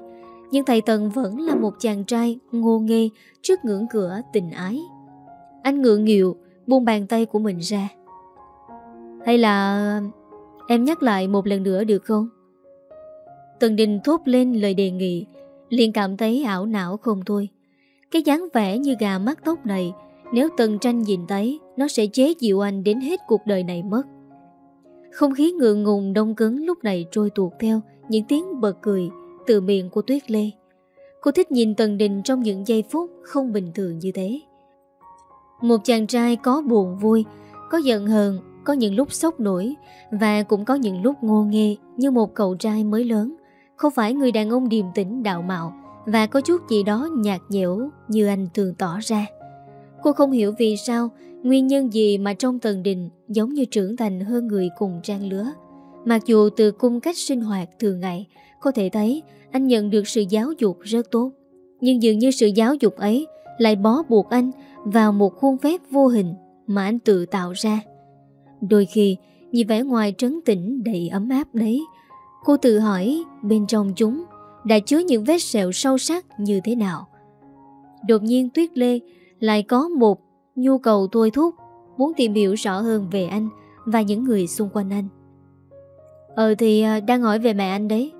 nhưng thầy Tần vẫn là một chàng trai ngô nghê trước ngưỡng cửa tình ái. Anh ngượng nghịu buông bàn tay của mình ra. Hay là em nhắc lại một lần nữa được không? Tần Đình thốt lên lời đề nghị, liền cảm thấy ảo não không thôi. Cái dáng vẻ như gà mắt tóc này, nếu Tần Tranh nhìn thấy, nó sẽ chế dịu anh đến hết cuộc đời này mất. Không khí ngượng ngùng đông cứng lúc này trôi tuột theo những tiếng bật cười từ miệng của Tuyết Lê. Cô thích nhìn Tần Đình trong những giây phút không bình thường như thế. Một chàng trai có buồn vui, có giận hờn, có những lúc sốc nổi và cũng có những lúc ngô nghê như một cậu trai mới lớn, không phải người đàn ông điềm tĩnh đạo mạo và có chút gì đó nhạt nhẽo như anh thường tỏ ra. Cô không hiểu vì sao, nguyên nhân gì mà trong Tần Đình giống như trưởng thành hơn người cùng trang lứa. Mặc dù từ cung cách sinh hoạt thường ngày có thể thấy anh nhận được sự giáo dục rất tốt Nhưng dường như sự giáo dục ấy lại bó buộc anh vào một khuôn phép vô hình mà anh tự tạo ra Đôi khi nhìn vẻ ngoài trấn tĩnh đầy ấm áp đấy Cô tự hỏi bên trong chúng đã chứa những vết sẹo sâu sắc như thế nào Đột nhiên Tuyết Lê lại có một nhu cầu thôi thúc muốn tìm hiểu rõ hơn về anh và những người xung quanh anh. Ờ thì à, đang hỏi về mẹ anh đấy.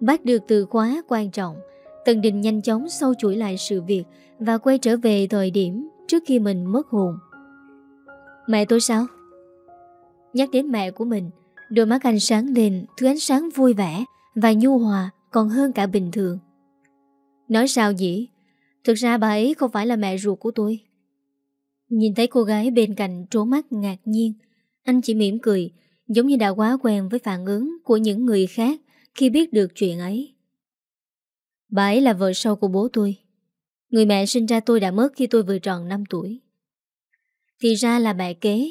Bắt được từ khóa quan trọng, Tần Đình nhanh chóng sâu chuỗi lại sự việc và quay trở về thời điểm trước khi mình mất hồn. Mẹ tôi sao? Nhắc đến mẹ của mình, đôi mắt anh sáng lên, thứ ánh sáng vui vẻ và nhu hòa còn hơn cả bình thường. Nói sao dĩ, thực ra bà ấy không phải là mẹ ruột của tôi. Nhìn thấy cô gái bên cạnh trố mắt ngạc nhiên, anh chỉ mỉm cười, giống như đã quá quen với phản ứng của những người khác khi biết được chuyện ấy. Bà ấy là vợ sau của bố tôi. Người mẹ sinh ra tôi đã mất khi tôi vừa tròn 5 tuổi. Thì ra là mẹ kế.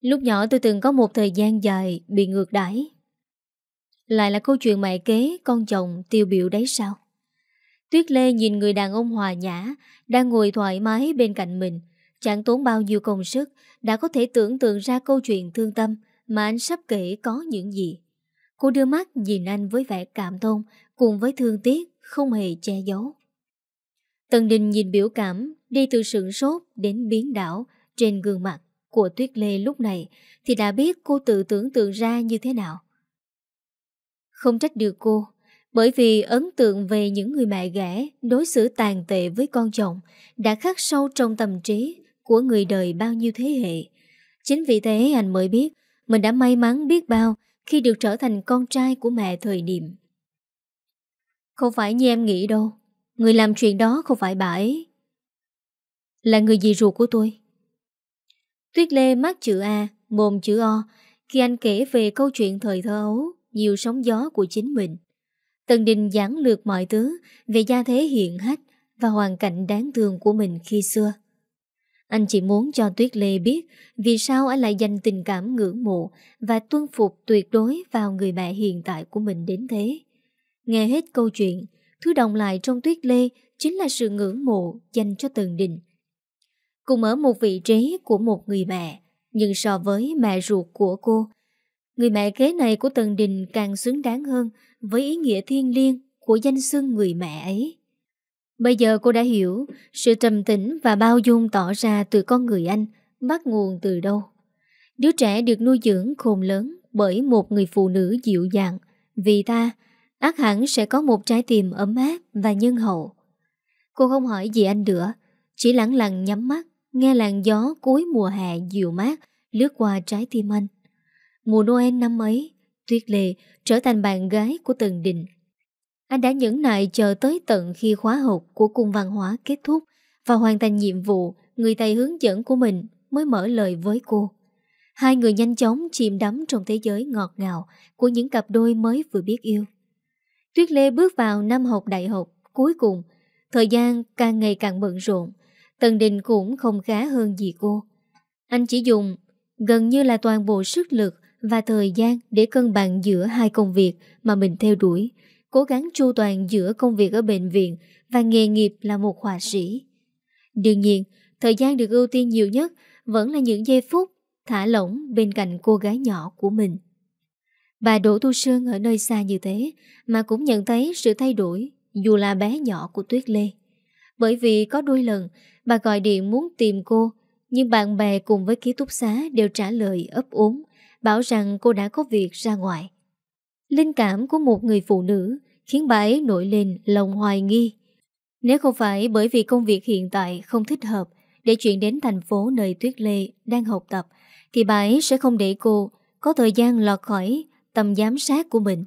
Lúc nhỏ tôi từng có một thời gian dài bị ngược đãi Lại là câu chuyện mẹ kế, con chồng tiêu biểu đấy sao? Tuyết Lê nhìn người đàn ông hòa nhã, đang ngồi thoải mái bên cạnh mình, chẳng tốn bao nhiêu công sức, đã có thể tưởng tượng ra câu chuyện thương tâm mà anh sắp kể có những gì. Cô đưa mắt nhìn anh với vẻ cảm thông cùng với thương tiếc không hề che giấu. Tần Đình nhìn biểu cảm đi từ sửng sốt đến biến đảo trên gương mặt của Tuyết Lê lúc này thì đã biết cô tự tưởng tượng ra như thế nào. Không trách được cô, bởi vì ấn tượng về những người mẹ ghẻ đối xử tàn tệ với con chồng đã khắc sâu trong tâm trí của người đời bao nhiêu thế hệ. Chính vì thế anh mới biết mình đã may mắn biết bao khi được trở thành con trai của mẹ thời điểm. Không phải như em nghĩ đâu, người làm chuyện đó không phải bà ấy. Là người dì ruột của tôi. Tuyết Lê mắt chữ A, mồm chữ O khi anh kể về câu chuyện thời thơ ấu, nhiều sóng gió của chính mình. Tần Đình giảng lược mọi thứ về gia thế hiện hách và hoàn cảnh đáng thương của mình khi xưa. Anh chỉ muốn cho Tuyết Lê biết vì sao anh lại dành tình cảm ngưỡng mộ và tuân phục tuyệt đối vào người mẹ hiện tại của mình đến thế. Nghe hết câu chuyện, thứ đồng lại trong Tuyết Lê chính là sự ngưỡng mộ dành cho Tần Đình. Cùng ở một vị trí của một người mẹ, nhưng so với mẹ ruột của cô, người mẹ kế này của Tần Đình càng xứng đáng hơn với ý nghĩa thiêng liêng của danh xưng người mẹ ấy. Bây giờ cô đã hiểu sự trầm tĩnh và bao dung tỏ ra từ con người anh bắt nguồn từ đâu. Đứa trẻ được nuôi dưỡng khôn lớn bởi một người phụ nữ dịu dàng. Vì ta, ác hẳn sẽ có một trái tim ấm áp và nhân hậu. Cô không hỏi gì anh nữa, chỉ lặng lặng nhắm mắt, nghe làn gió cuối mùa hè dịu mát lướt qua trái tim anh. Mùa Noel năm ấy, Tuyết lê trở thành bạn gái của Tần Đình anh đã nhẫn nại chờ tới tận khi khóa học của cung văn hóa kết thúc và hoàn thành nhiệm vụ người thầy hướng dẫn của mình mới mở lời với cô. Hai người nhanh chóng chìm đắm trong thế giới ngọt ngào của những cặp đôi mới vừa biết yêu. Tuyết Lê bước vào năm học đại học, cuối cùng, thời gian càng ngày càng bận rộn, Tần Đình cũng không khá hơn gì cô. Anh chỉ dùng gần như là toàn bộ sức lực và thời gian để cân bằng giữa hai công việc mà mình theo đuổi, cố gắng chu toàn giữa công việc ở bệnh viện và nghề nghiệp là một họa sĩ. Đương nhiên, thời gian được ưu tiên nhiều nhất vẫn là những giây phút thả lỏng bên cạnh cô gái nhỏ của mình. Bà Đỗ Thu Sơn ở nơi xa như thế mà cũng nhận thấy sự thay đổi dù là bé nhỏ của Tuyết Lê. Bởi vì có đôi lần bà gọi điện muốn tìm cô nhưng bạn bè cùng với ký túc xá đều trả lời ấp ốm bảo rằng cô đã có việc ra ngoài. Linh cảm của một người phụ nữ khiến bà ấy nổi lên lòng hoài nghi. Nếu không phải bởi vì công việc hiện tại không thích hợp để chuyển đến thành phố nơi Tuyết Lê đang học tập, thì bà ấy sẽ không để cô có thời gian lọt khỏi tầm giám sát của mình.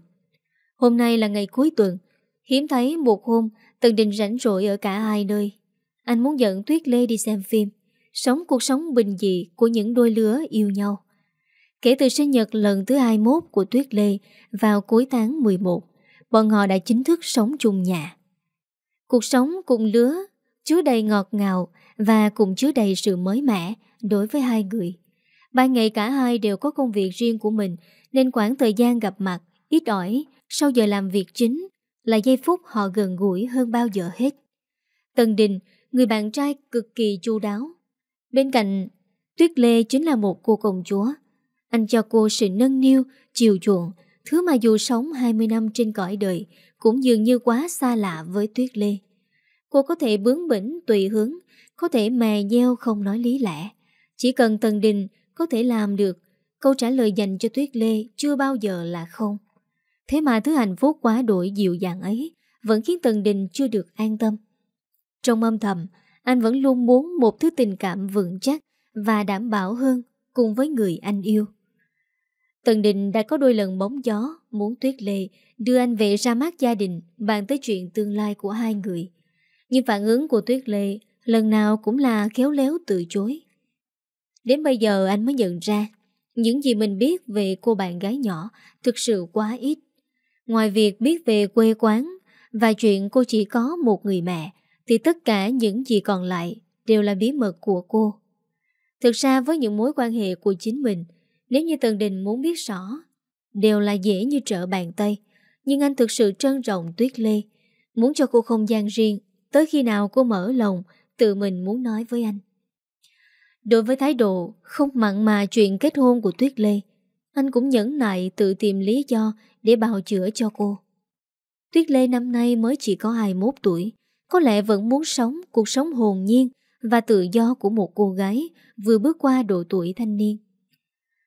Hôm nay là ngày cuối tuần, hiếm thấy một hôm Tần Đình rảnh rỗi ở cả hai nơi. Anh muốn dẫn Tuyết Lê đi xem phim, sống cuộc sống bình dị của những đôi lứa yêu nhau. Kể từ sinh nhật lần thứ 21 của Tuyết Lê vào cuối tháng 11, bọn họ đã chính thức sống chung nhà. Cuộc sống cùng lứa, chứa đầy ngọt ngào và cũng chứa đầy sự mới mẻ đối với hai người. Ban ngày cả hai đều có công việc riêng của mình nên khoảng thời gian gặp mặt ít ỏi sau giờ làm việc chính là giây phút họ gần gũi hơn bao giờ hết. Tần Đình, người bạn trai cực kỳ chu đáo. Bên cạnh, Tuyết Lê chính là một cô công chúa anh cho cô sự nâng niu, chiều chuộng, thứ mà dù sống 20 năm trên cõi đời cũng dường như quá xa lạ với Tuyết Lê. Cô có thể bướng bỉnh tùy hướng, có thể mè nheo không nói lý lẽ. Chỉ cần Tần Đình có thể làm được, câu trả lời dành cho Tuyết Lê chưa bao giờ là không. Thế mà thứ hạnh phúc quá đổi dịu dàng ấy vẫn khiến Tần Đình chưa được an tâm. Trong âm thầm, anh vẫn luôn muốn một thứ tình cảm vững chắc và đảm bảo hơn cùng với người anh yêu. Tần Đình đã có đôi lần bóng gió muốn Tuyết Lê đưa anh về ra mắt gia đình bàn tới chuyện tương lai của hai người. Nhưng phản ứng của Tuyết Lê lần nào cũng là khéo léo từ chối. Đến bây giờ anh mới nhận ra những gì mình biết về cô bạn gái nhỏ thực sự quá ít. Ngoài việc biết về quê quán và chuyện cô chỉ có một người mẹ thì tất cả những gì còn lại đều là bí mật của cô. Thực ra với những mối quan hệ của chính mình nếu như Tần Đình muốn biết rõ Đều là dễ như trở bàn tay Nhưng anh thực sự trân rộng Tuyết Lê Muốn cho cô không gian riêng Tới khi nào cô mở lòng Tự mình muốn nói với anh Đối với thái độ Không mặn mà chuyện kết hôn của Tuyết Lê Anh cũng nhẫn nại tự tìm lý do Để bào chữa cho cô Tuyết Lê năm nay mới chỉ có 21 tuổi Có lẽ vẫn muốn sống Cuộc sống hồn nhiên Và tự do của một cô gái Vừa bước qua độ tuổi thanh niên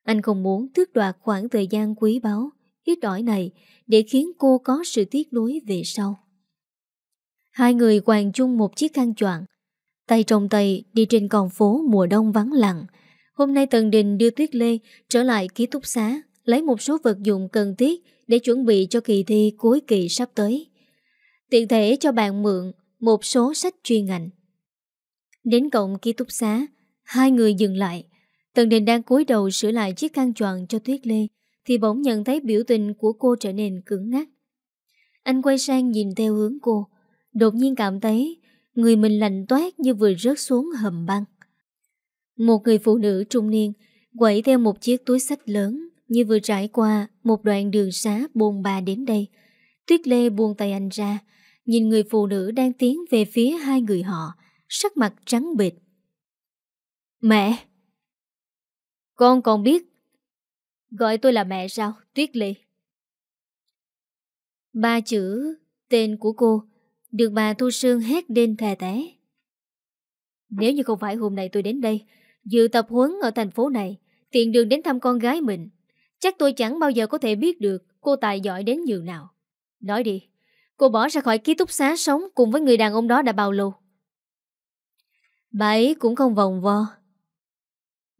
anh không muốn tước đoạt khoảng thời gian quý báu, ít ỏi này để khiến cô có sự tiếc nuối về sau. Hai người quàng chung một chiếc khăn choàng, tay trong tay đi trên con phố mùa đông vắng lặng. Hôm nay Tần Đình đưa Tuyết Lê trở lại ký túc xá, lấy một số vật dụng cần thiết để chuẩn bị cho kỳ thi cuối kỳ sắp tới. Tiện thể cho bạn mượn một số sách chuyên ngành. Đến cổng ký túc xá, hai người dừng lại, Tần Đình đang cúi đầu sửa lại chiếc khăn choàng cho Tuyết Lê thì bỗng nhận thấy biểu tình của cô trở nên cứng ngắc. Anh quay sang nhìn theo hướng cô, đột nhiên cảm thấy người mình lạnh toát như vừa rớt xuống hầm băng. Một người phụ nữ trung niên quẩy theo một chiếc túi sách lớn như vừa trải qua một đoạn đường xá bồn bà đến đây. Tuyết Lê buông tay anh ra, nhìn người phụ nữ đang tiến về phía hai người họ, sắc mặt trắng bệch. Mẹ! Con còn biết Gọi tôi là mẹ sao Tuyết Lệ Ba chữ Tên của cô Được bà Thu Sương hét đến thè té Nếu như không phải hôm nay tôi đến đây Dự tập huấn ở thành phố này Tiện đường đến thăm con gái mình Chắc tôi chẳng bao giờ có thể biết được Cô tài giỏi đến nhường nào Nói đi Cô bỏ ra khỏi ký túc xá sống Cùng với người đàn ông đó đã bao lâu Bà ấy cũng không vòng vo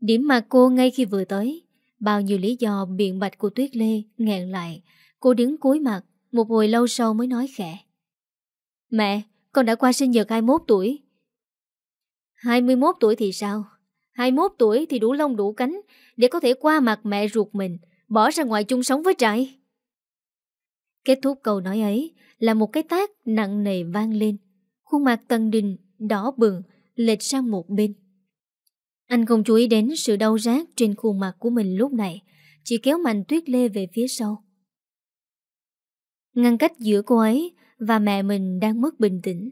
Điểm mặt cô ngay khi vừa tới Bao nhiêu lý do biện bạch của Tuyết Lê nghẹn lại Cô đứng cúi mặt Một hồi lâu sau mới nói khẽ Mẹ, con đã qua sinh nhật 21 tuổi 21 tuổi thì sao 21 tuổi thì đủ lông đủ cánh Để có thể qua mặt mẹ ruột mình Bỏ ra ngoài chung sống với trại Kết thúc câu nói ấy Là một cái tác nặng nề vang lên Khuôn mặt Tân Đình đỏ bừng Lệch sang một bên anh không chú ý đến sự đau rát trên khuôn mặt của mình lúc này, chỉ kéo Mạnh Tuyết Lê về phía sau. Ngăn cách giữa cô ấy và mẹ mình đang mất bình tĩnh.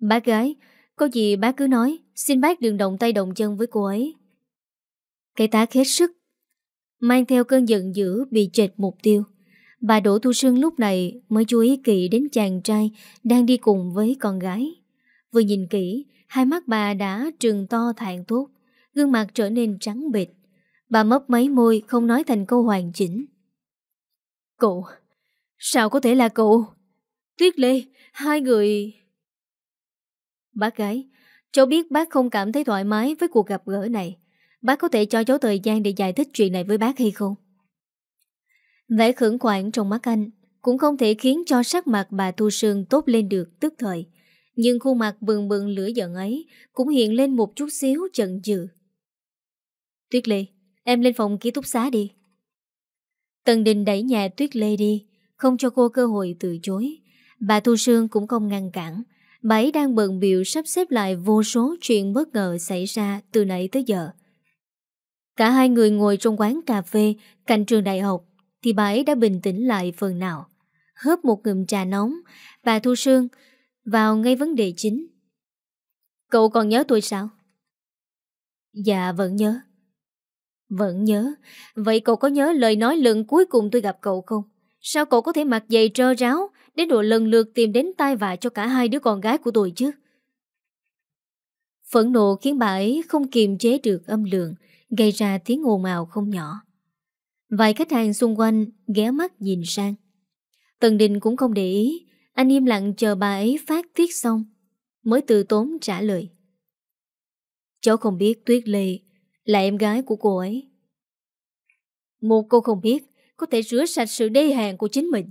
Bác gái, có gì bác cứ nói, xin bác đừng động tay động chân với cô ấy. Cái tá hết sức, mang theo cơn giận dữ bị chệt mục tiêu. Bà Đỗ Thu Sương lúc này mới chú ý kỹ đến chàng trai đang đi cùng với con gái. Vừa nhìn kỹ, hai mắt bà đã trừng to thạng tốt, gương mặt trở nên trắng bệt. Bà mấp mấy môi không nói thành câu hoàn chỉnh. Cậu, sao có thể là cậu? Tuyết Lê, hai người... Bác gái, cháu biết bác không cảm thấy thoải mái với cuộc gặp gỡ này. Bác có thể cho cháu thời gian để giải thích chuyện này với bác hay không? Vẻ khẩn khoản trong mắt anh cũng không thể khiến cho sắc mặt bà Thu Sương tốt lên được tức thời. Nhưng khuôn mặt bừng bừng lửa giận ấy Cũng hiện lên một chút xíu chần chừ Tuyết Lê Em lên phòng ký túc xá đi Tần Đình đẩy nhà Tuyết Lê đi Không cho cô cơ hội từ chối Bà Thu Sương cũng không ngăn cản Bà ấy đang bận biểu sắp xếp lại Vô số chuyện bất ngờ xảy ra Từ nãy tới giờ Cả hai người ngồi trong quán cà phê Cạnh trường đại học Thì bà ấy đã bình tĩnh lại phần nào Hớp một ngụm trà nóng Bà Thu Sương vào ngay vấn đề chính Cậu còn nhớ tôi sao? Dạ vẫn nhớ Vẫn nhớ Vậy cậu có nhớ lời nói lần cuối cùng tôi gặp cậu không? Sao cậu có thể mặc giày trơ ráo Đến độ lần lượt tìm đến tai vạ cho cả hai đứa con gái của tôi chứ? Phẫn nộ khiến bà ấy không kiềm chế được âm lượng, gây ra tiếng ồn ào không nhỏ. Vài khách hàng xung quanh ghé mắt nhìn sang. Tần Đình cũng không để ý, anh im lặng chờ bà ấy phát tiết xong Mới từ tốn trả lời Cháu không biết Tuyết Lê Là em gái của cô ấy Một cô không biết Có thể rửa sạch sự đê hèn của chính mình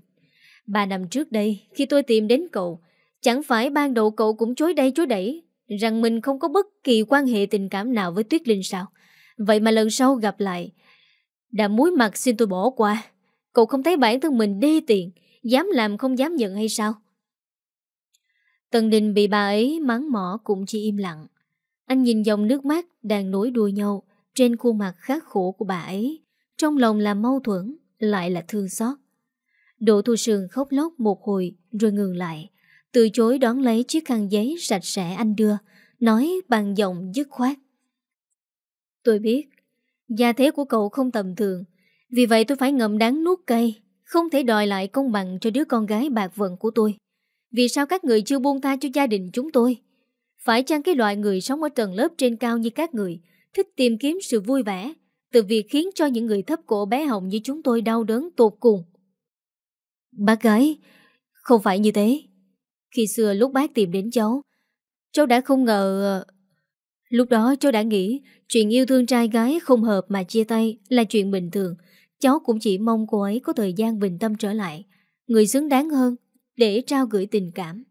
Ba năm trước đây Khi tôi tìm đến cậu Chẳng phải ban đầu cậu cũng chối đây chối đẩy Rằng mình không có bất kỳ quan hệ tình cảm nào với Tuyết Linh sao Vậy mà lần sau gặp lại Đã muối mặt xin tôi bỏ qua Cậu không thấy bản thân mình đê tiện Dám làm không dám nhận hay sao Tần Đình bị bà ấy mắng mỏ cũng chỉ im lặng Anh nhìn dòng nước mắt đang nối đuôi nhau Trên khuôn mặt khắc khổ của bà ấy Trong lòng là mâu thuẫn Lại là thương xót Đỗ Thu Sương khóc lóc một hồi Rồi ngừng lại Từ chối đón lấy chiếc khăn giấy sạch sẽ anh đưa Nói bằng giọng dứt khoát Tôi biết Gia thế của cậu không tầm thường Vì vậy tôi phải ngậm đắng nuốt cay không thể đòi lại công bằng cho đứa con gái bạc vận của tôi Vì sao các người chưa buông tha cho gia đình chúng tôi Phải chăng cái loại người sống ở tầng lớp trên cao như các người Thích tìm kiếm sự vui vẻ Từ việc khiến cho những người thấp cổ bé hồng như chúng tôi đau đớn tột cùng Bác gái Không phải như thế Khi xưa lúc bác tìm đến cháu Cháu đã không ngờ ờ, Lúc đó cháu đã nghĩ Chuyện yêu thương trai gái không hợp mà chia tay Là chuyện bình thường Cháu cũng chỉ mong cô ấy có thời gian bình tâm trở lại Người xứng đáng hơn Để trao gửi tình cảm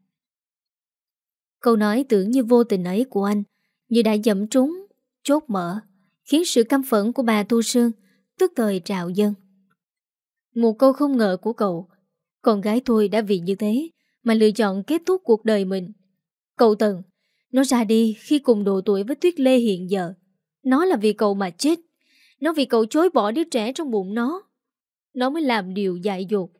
Câu nói tưởng như vô tình ấy của anh Như đã dẫm trúng Chốt mở Khiến sự căm phẫn của bà Thu Sương Tức thời trào dân Một câu không ngờ của cậu Con gái tôi đã vì như thế Mà lựa chọn kết thúc cuộc đời mình Cậu Tần Nó ra đi khi cùng độ tuổi với Tuyết Lê hiện giờ Nó là vì cậu mà chết nó vì cậu chối bỏ đứa trẻ trong bụng nó. Nó mới làm điều dại dột.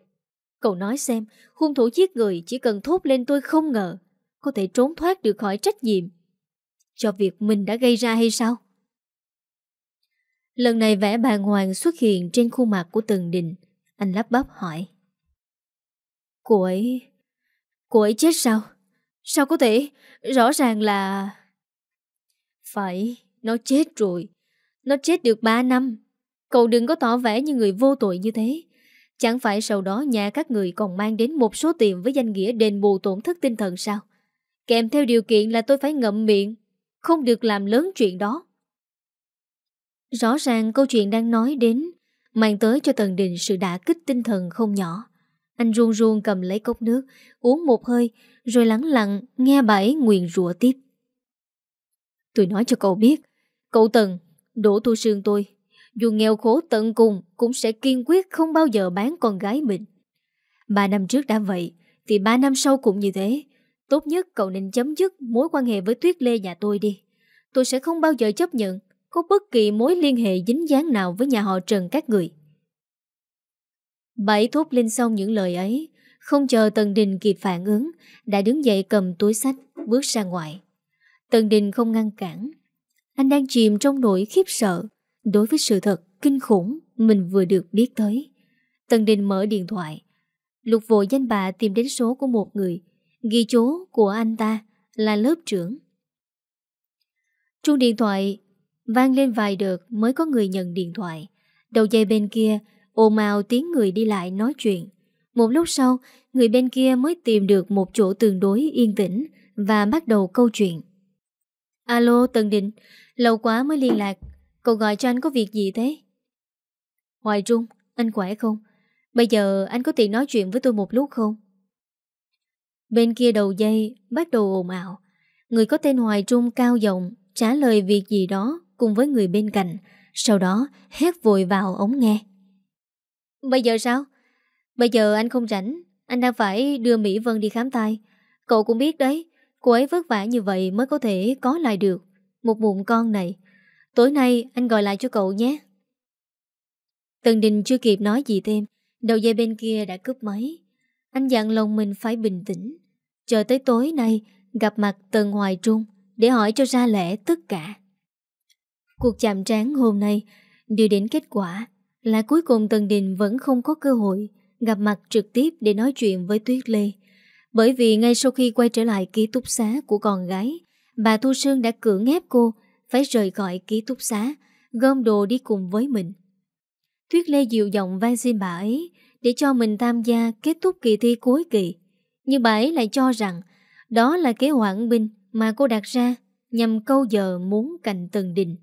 Cậu nói xem, hung thủ giết người chỉ cần thốt lên tôi không ngờ, có thể trốn thoát được khỏi trách nhiệm. Cho việc mình đã gây ra hay sao? Lần này vẻ bàng hoàng xuất hiện trên khuôn mặt của Tần Đình. Anh lắp bắp hỏi. Cô ấy... Cô ấy chết sao? Sao có thể? Rõ ràng là... Phải, nó chết rồi. Nó chết được 3 năm Cậu đừng có tỏ vẻ như người vô tội như thế Chẳng phải sau đó nhà các người còn mang đến một số tiền với danh nghĩa đền bù tổn thất tinh thần sao Kèm theo điều kiện là tôi phải ngậm miệng Không được làm lớn chuyện đó Rõ ràng câu chuyện đang nói đến Mang tới cho Tần Đình sự đả kích tinh thần không nhỏ Anh ruông ruông cầm lấy cốc nước Uống một hơi Rồi lắng lặng nghe bà ấy nguyện rủa tiếp Tôi nói cho cậu biết Cậu Tần Đỗ Thu Sương tôi, dù nghèo khổ tận cùng, cũng sẽ kiên quyết không bao giờ bán con gái mình. Ba năm trước đã vậy, thì ba năm sau cũng như thế. Tốt nhất cậu nên chấm dứt mối quan hệ với Tuyết Lê nhà tôi đi. Tôi sẽ không bao giờ chấp nhận có bất kỳ mối liên hệ dính dáng nào với nhà họ Trần các người. Bảy thốt lên xong những lời ấy, không chờ Tần Đình kịp phản ứng, đã đứng dậy cầm túi sách, bước ra ngoài. Tần Đình không ngăn cản, anh đang chìm trong nỗi khiếp sợ đối với sự thật kinh khủng mình vừa được biết tới. Tân Đình mở điện thoại. Lục vội danh bà tìm đến số của một người, ghi chú của anh ta là lớp trưởng. Chuông điện thoại vang lên vài đợt mới có người nhận điện thoại. Đầu dây bên kia ồn ào tiếng người đi lại nói chuyện. Một lúc sau, người bên kia mới tìm được một chỗ tương đối yên tĩnh và bắt đầu câu chuyện. Alo Tần Định Lâu quá mới liên lạc Cậu gọi cho anh có việc gì thế Hoài Trung Anh khỏe không Bây giờ anh có tiện nói chuyện với tôi một lúc không Bên kia đầu dây Bắt đầu ồn ào Người có tên Hoài Trung cao giọng Trả lời việc gì đó cùng với người bên cạnh Sau đó hét vội vào ống nghe Bây giờ sao Bây giờ anh không rảnh Anh đang phải đưa Mỹ Vân đi khám tai Cậu cũng biết đấy Cô ấy vất vả như vậy mới có thể có lại được Một bụng con này Tối nay anh gọi lại cho cậu nhé Tần Đình chưa kịp nói gì thêm Đầu dây bên kia đã cướp máy Anh dặn lòng mình phải bình tĩnh Chờ tới tối nay Gặp mặt Tần Hoài Trung Để hỏi cho ra lẽ tất cả Cuộc chạm trán hôm nay Đưa đến kết quả Là cuối cùng Tần Đình vẫn không có cơ hội Gặp mặt trực tiếp để nói chuyện với Tuyết Lê bởi vì ngay sau khi quay trở lại ký túc xá của con gái, bà Thu Sương đã cưỡng ép cô phải rời khỏi ký túc xá, gom đồ đi cùng với mình. Thuyết Lê dịu giọng van xin bà ấy để cho mình tham gia kết thúc kỳ thi cuối kỳ. Nhưng bà ấy lại cho rằng đó là kế hoãn binh mà cô đặt ra nhằm câu giờ muốn cạnh Tần Đình.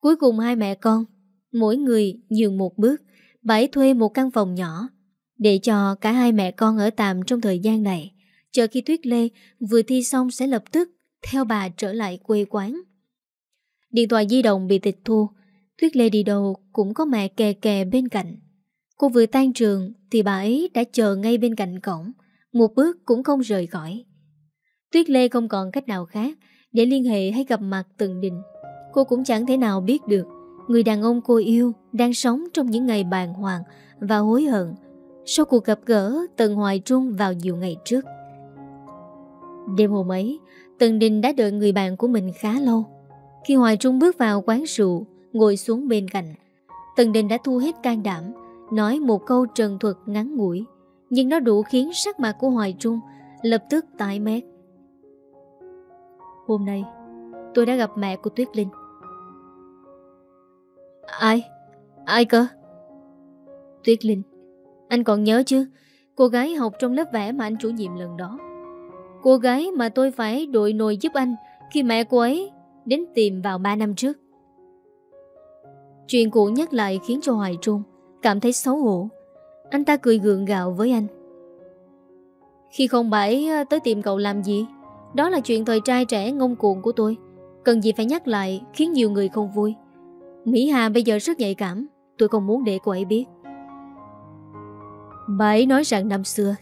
Cuối cùng hai mẹ con, mỗi người nhường một bước, bà ấy thuê một căn phòng nhỏ để cho cả hai mẹ con ở tạm trong thời gian này Chờ khi Tuyết Lê vừa thi xong sẽ lập tức Theo bà trở lại quê quán Điện thoại di động bị tịch thu Tuyết Lê đi đâu cũng có mẹ kè kè bên cạnh Cô vừa tan trường Thì bà ấy đã chờ ngay bên cạnh cổng Một bước cũng không rời khỏi Tuyết Lê không còn cách nào khác Để liên hệ hay gặp mặt từng Định. Cô cũng chẳng thể nào biết được Người đàn ông cô yêu Đang sống trong những ngày bàng hoàng Và hối hận sau cuộc gặp gỡ Tần Hoài Trung vào nhiều ngày trước Đêm hôm ấy Tần Đình đã đợi người bạn của mình khá lâu Khi Hoài Trung bước vào quán rượu Ngồi xuống bên cạnh Tần Đình đã thu hết can đảm Nói một câu trần thuật ngắn ngủi Nhưng nó đủ khiến sắc mặt của Hoài Trung Lập tức tái mét Hôm nay Tôi đã gặp mẹ của Tuyết Linh Ai? Ai cơ? Tuyết Linh anh còn nhớ chứ Cô gái học trong lớp vẽ mà anh chủ nhiệm lần đó Cô gái mà tôi phải đội nồi giúp anh Khi mẹ cô ấy Đến tìm vào 3 năm trước Chuyện cũ nhắc lại khiến cho Hoài Trung Cảm thấy xấu hổ Anh ta cười gượng gạo với anh Khi không bãi ờ, tới tìm cậu làm gì Đó là chuyện thời trai trẻ ngông cuồng của tôi Cần gì phải nhắc lại Khiến nhiều người không vui Mỹ Hà bây giờ rất nhạy cảm Tôi không muốn để cô ấy biết Bà ấy nói rằng năm xưa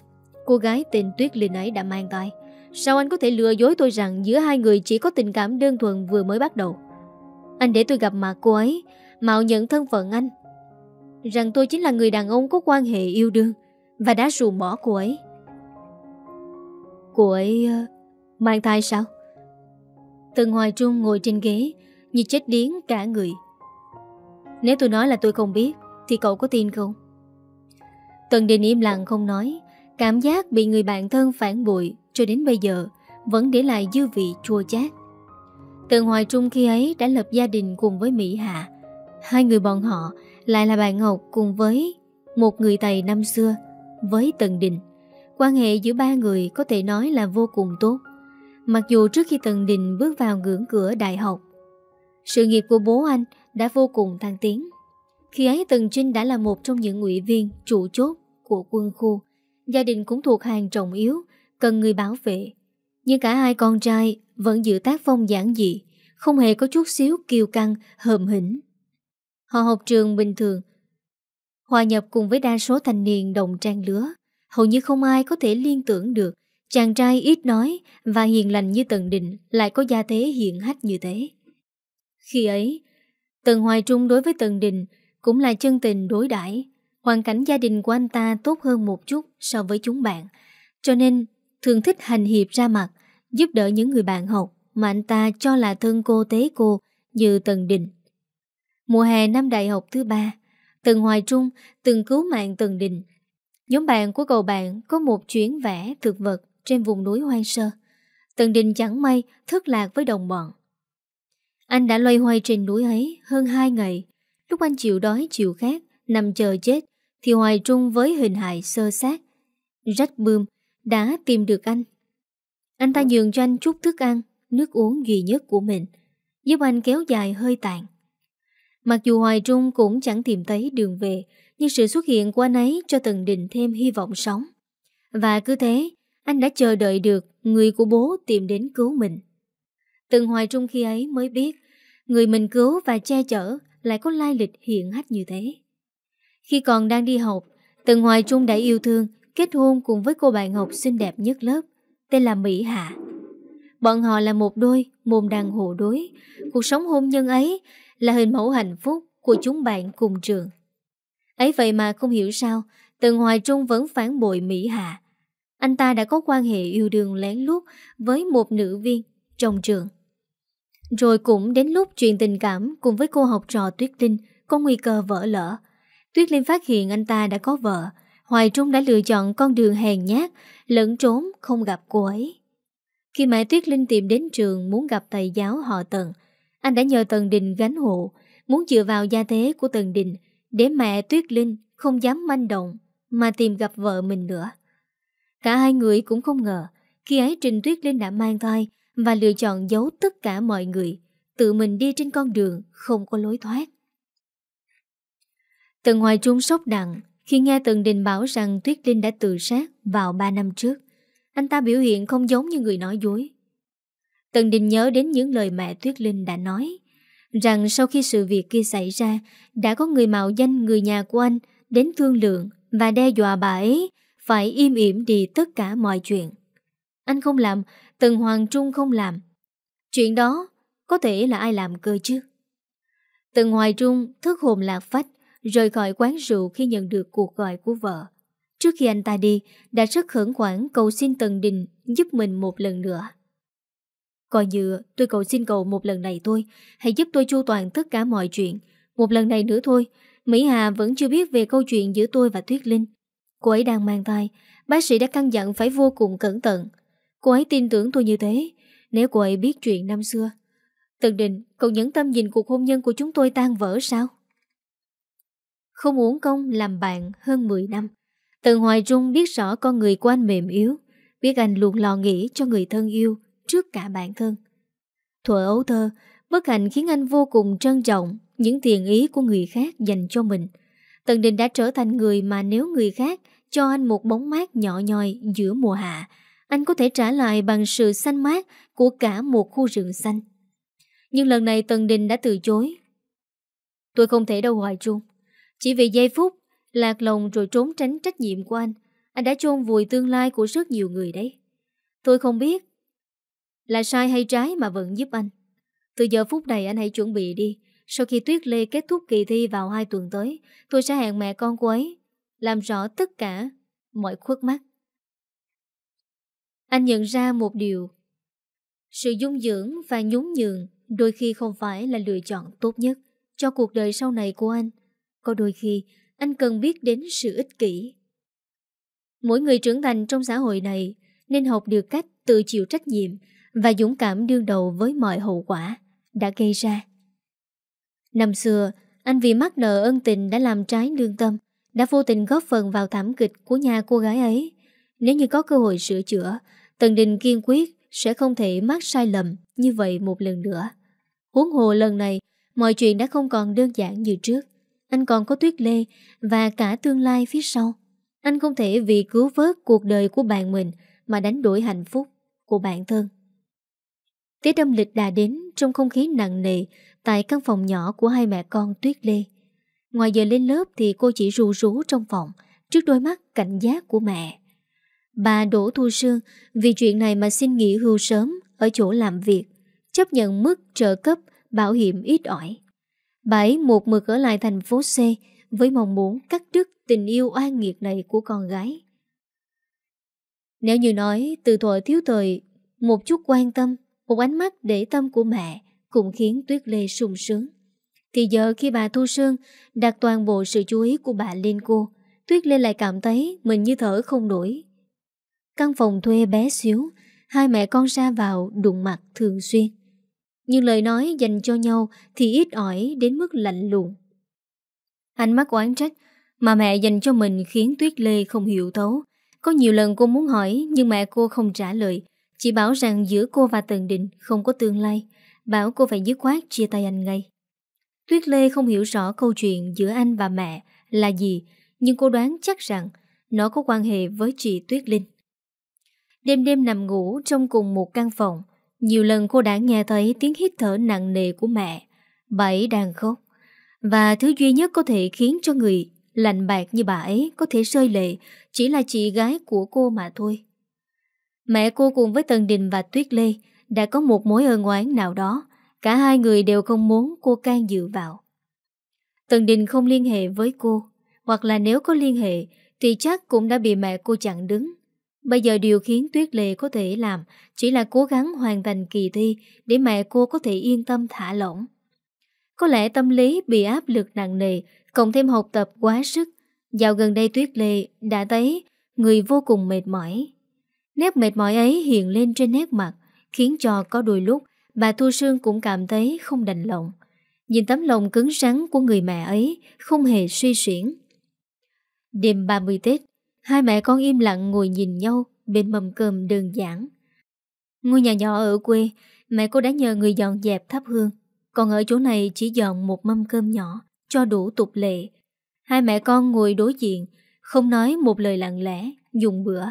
Cô gái tên Tuyết Linh ấy đã mang tay Sao anh có thể lừa dối tôi rằng Giữa hai người chỉ có tình cảm đơn thuần vừa mới bắt đầu Anh để tôi gặp mặt cô ấy Mạo nhận thân phận anh Rằng tôi chính là người đàn ông có quan hệ yêu đương Và đã ruồng bỏ cô ấy Cô ấy ờ, mang thai sao Tần Hoài Trung ngồi trên ghế Như chết điếng cả người Nếu tôi nói là tôi không biết Thì cậu có tin không Tần Đình im lặng không nói Cảm giác bị người bạn thân phản bội Cho đến bây giờ Vẫn để lại dư vị chua chát Tần Hoài Trung khi ấy đã lập gia đình cùng với Mỹ Hạ Hai người bọn họ Lại là bạn Ngọc cùng với Một người thầy năm xưa Với Tần Đình Quan hệ giữa ba người có thể nói là vô cùng tốt Mặc dù trước khi Tần Đình bước vào ngưỡng cửa đại học Sự nghiệp của bố anh đã vô cùng thăng tiến Khi ấy Tần Trinh đã là một trong những ủy viên chủ chốt của quân khu. Gia đình cũng thuộc hàng trọng yếu, cần người bảo vệ. Nhưng cả hai con trai vẫn giữ tác phong giản dị, không hề có chút xíu kiêu căng, hờm hỉnh. Họ học trường bình thường, hòa nhập cùng với đa số thanh niên đồng trang lứa. Hầu như không ai có thể liên tưởng được chàng trai ít nói và hiền lành như Tần Định lại có gia thế hiện hách như thế. Khi ấy, Tần Hoài Trung đối với Tần Đình cũng là chân tình đối đãi Hoàn cảnh gia đình của anh ta tốt hơn một chút so với chúng bạn, cho nên thường thích hành hiệp ra mặt, giúp đỡ những người bạn học mà anh ta cho là thân cô tế cô như Tần Đình. Mùa hè năm đại học thứ ba, Tần Hoài Trung từng cứu mạng Tần Đình. Nhóm bạn của cậu bạn có một chuyến vẽ thực vật trên vùng núi hoang sơ. Tần Đình chẳng may thất lạc với đồng bọn. Anh đã loay hoay trên núi ấy hơn 2 ngày. Lúc anh chịu đói chịu khát, nằm chờ chết, thì Hoài Trung với hình hài sơ sát, rách bươm, đã tìm được anh. Anh ta nhường cho anh chút thức ăn, nước uống duy nhất của mình, giúp anh kéo dài hơi tàn. Mặc dù Hoài Trung cũng chẳng tìm thấy đường về, nhưng sự xuất hiện của anh ấy cho Tần Đình thêm hy vọng sống. Và cứ thế, anh đã chờ đợi được người của bố tìm đến cứu mình. Tần Hoài Trung khi ấy mới biết, người mình cứu và che chở lại có lai lịch hiện hách như thế. Khi còn đang đi học, Tần Hoài Trung đã yêu thương, kết hôn cùng với cô bạn học xinh đẹp nhất lớp, tên là Mỹ Hạ. Bọn họ là một đôi, mồm đang hộ đối. Cuộc sống hôn nhân ấy là hình mẫu hạnh phúc của chúng bạn cùng trường. Ấy vậy mà không hiểu sao, Tần Hoài Trung vẫn phản bội Mỹ Hạ. Anh ta đã có quan hệ yêu đương lén lút với một nữ viên trong trường. Rồi cũng đến lúc chuyện tình cảm cùng với cô học trò Tuyết Linh có nguy cơ vỡ lỡ. Tuyết Linh phát hiện anh ta đã có vợ, Hoài Trung đã lựa chọn con đường hèn nhát, lẫn trốn không gặp cô ấy. Khi mẹ Tuyết Linh tìm đến trường muốn gặp thầy giáo họ Tần, anh đã nhờ Tần Đình gánh hộ, muốn dựa vào gia thế của Tần Đình để mẹ Tuyết Linh không dám manh động mà tìm gặp vợ mình nữa. Cả hai người cũng không ngờ khi ấy Trình Tuyết Linh đã mang thai và lựa chọn giấu tất cả mọi người, tự mình đi trên con đường không có lối thoát. Tần Hoài Trung sốc nặng khi nghe Tần Đình bảo rằng Tuyết Linh đã tự sát vào 3 năm trước. Anh ta biểu hiện không giống như người nói dối. Tần Đình nhớ đến những lời mẹ Tuyết Linh đã nói, rằng sau khi sự việc kia xảy ra, đã có người mạo danh người nhà của anh đến thương lượng và đe dọa bà ấy phải im ỉm đi tất cả mọi chuyện. Anh không làm, Tần Hoàng Trung không làm. Chuyện đó có thể là ai làm cơ chứ? Tần Hoài Trung thức hồn lạc phách rời khỏi quán rượu khi nhận được cuộc gọi của vợ. Trước khi anh ta đi, đã rất khẩn khoản cầu xin Tần Đình giúp mình một lần nữa. Coi như tôi cầu xin cậu một lần này thôi, hãy giúp tôi chu toàn tất cả mọi chuyện. Một lần này nữa thôi, Mỹ Hà vẫn chưa biết về câu chuyện giữa tôi và Tuyết Linh. Cô ấy đang mang thai, bác sĩ đã căn dặn phải vô cùng cẩn thận. Cô ấy tin tưởng tôi như thế, nếu cô ấy biết chuyện năm xưa. Tần Đình, cậu nhẫn tâm nhìn cuộc hôn nhân của chúng tôi tan vỡ sao? không uống công làm bạn hơn 10 năm. Tần Hoài Trung biết rõ con người của anh mềm yếu, biết anh luôn lo nghĩ cho người thân yêu trước cả bản thân. Thuở ấu thơ, bất hạnh khiến anh vô cùng trân trọng những tiền ý của người khác dành cho mình. Tần Đình đã trở thành người mà nếu người khác cho anh một bóng mát nhỏ nhòi giữa mùa hạ, anh có thể trả lại bằng sự xanh mát của cả một khu rừng xanh. Nhưng lần này Tần Đình đã từ chối. Tôi không thể đâu Hoài Trung. Chỉ vì giây phút, lạc lòng rồi trốn tránh trách nhiệm của anh, anh đã chôn vùi tương lai của rất nhiều người đấy. Tôi không biết là sai hay trái mà vẫn giúp anh. Từ giờ phút này anh hãy chuẩn bị đi. Sau khi Tuyết Lê kết thúc kỳ thi vào hai tuần tới, tôi sẽ hẹn mẹ con cô ấy, làm rõ tất cả, mọi khuất mắt. Anh nhận ra một điều. Sự dung dưỡng và nhún nhường đôi khi không phải là lựa chọn tốt nhất cho cuộc đời sau này của anh. Có đôi khi, anh cần biết đến sự ích kỷ. Mỗi người trưởng thành trong xã hội này nên học được cách tự chịu trách nhiệm và dũng cảm đương đầu với mọi hậu quả đã gây ra. Năm xưa, anh vì mắc nợ ân tình đã làm trái lương tâm, đã vô tình góp phần vào thảm kịch của nhà cô gái ấy. Nếu như có cơ hội sửa chữa, Tần Đình kiên quyết sẽ không thể mắc sai lầm như vậy một lần nữa. Huống hồ lần này, mọi chuyện đã không còn đơn giản như trước. Anh còn có Tuyết Lê và cả tương lai phía sau. Anh không thể vì cứu vớt cuộc đời của bạn mình mà đánh đổi hạnh phúc của bản thân. Tết âm lịch đã đến trong không khí nặng nề tại căn phòng nhỏ của hai mẹ con Tuyết Lê. Ngoài giờ lên lớp thì cô chỉ rù rú trong phòng trước đôi mắt cảnh giác của mẹ. Bà Đỗ Thu Sương vì chuyện này mà xin nghỉ hưu sớm ở chỗ làm việc, chấp nhận mức trợ cấp bảo hiểm ít ỏi. Bà ấy một mực ở lại thành phố C với mong muốn cắt đứt tình yêu oan nghiệt này của con gái. Nếu như nói từ thuở thiếu thời, một chút quan tâm, một ánh mắt để tâm của mẹ cũng khiến Tuyết Lê sung sướng. Thì giờ khi bà Thu Sương đặt toàn bộ sự chú ý của bà lên cô, Tuyết Lê lại cảm thấy mình như thở không nổi. Căn phòng thuê bé xíu, hai mẹ con ra vào đụng mặt thường xuyên nhưng lời nói dành cho nhau thì ít ỏi đến mức lạnh lùng. Ánh mắt oán trách mà mẹ dành cho mình khiến Tuyết Lê không hiểu thấu. Có nhiều lần cô muốn hỏi nhưng mẹ cô không trả lời, chỉ bảo rằng giữa cô và Tần Định không có tương lai, bảo cô phải dứt khoát chia tay anh ngay. Tuyết Lê không hiểu rõ câu chuyện giữa anh và mẹ là gì, nhưng cô đoán chắc rằng nó có quan hệ với chị Tuyết Linh. Đêm đêm nằm ngủ trong cùng một căn phòng, nhiều lần cô đã nghe thấy tiếng hít thở nặng nề của mẹ Bà ấy đang khóc Và thứ duy nhất có thể khiến cho người lạnh bạc như bà ấy có thể rơi lệ Chỉ là chị gái của cô mà thôi Mẹ cô cùng với Tần Đình và Tuyết Lê Đã có một mối ơn oán nào đó Cả hai người đều không muốn cô can dự vào Tần Đình không liên hệ với cô Hoặc là nếu có liên hệ Thì chắc cũng đã bị mẹ cô chặn đứng Bây giờ điều khiến Tuyết Lệ có thể làm chỉ là cố gắng hoàn thành kỳ thi để mẹ cô có thể yên tâm thả lỏng. Có lẽ tâm lý bị áp lực nặng nề, cộng thêm học tập quá sức. Dạo gần đây Tuyết Lệ đã thấy người vô cùng mệt mỏi. Nét mệt mỏi ấy hiện lên trên nét mặt, khiến cho có đôi lúc bà Thu Sương cũng cảm thấy không đành lòng. Nhìn tấm lòng cứng rắn của người mẹ ấy không hề suy xuyển. Đêm 30 Tết, Hai mẹ con im lặng ngồi nhìn nhau bên mâm cơm đơn giản. Ngôi nhà nhỏ ở quê, mẹ cô đã nhờ người dọn dẹp thắp hương. Còn ở chỗ này chỉ dọn một mâm cơm nhỏ, cho đủ tục lệ. Hai mẹ con ngồi đối diện, không nói một lời lặng lẽ, dùng bữa.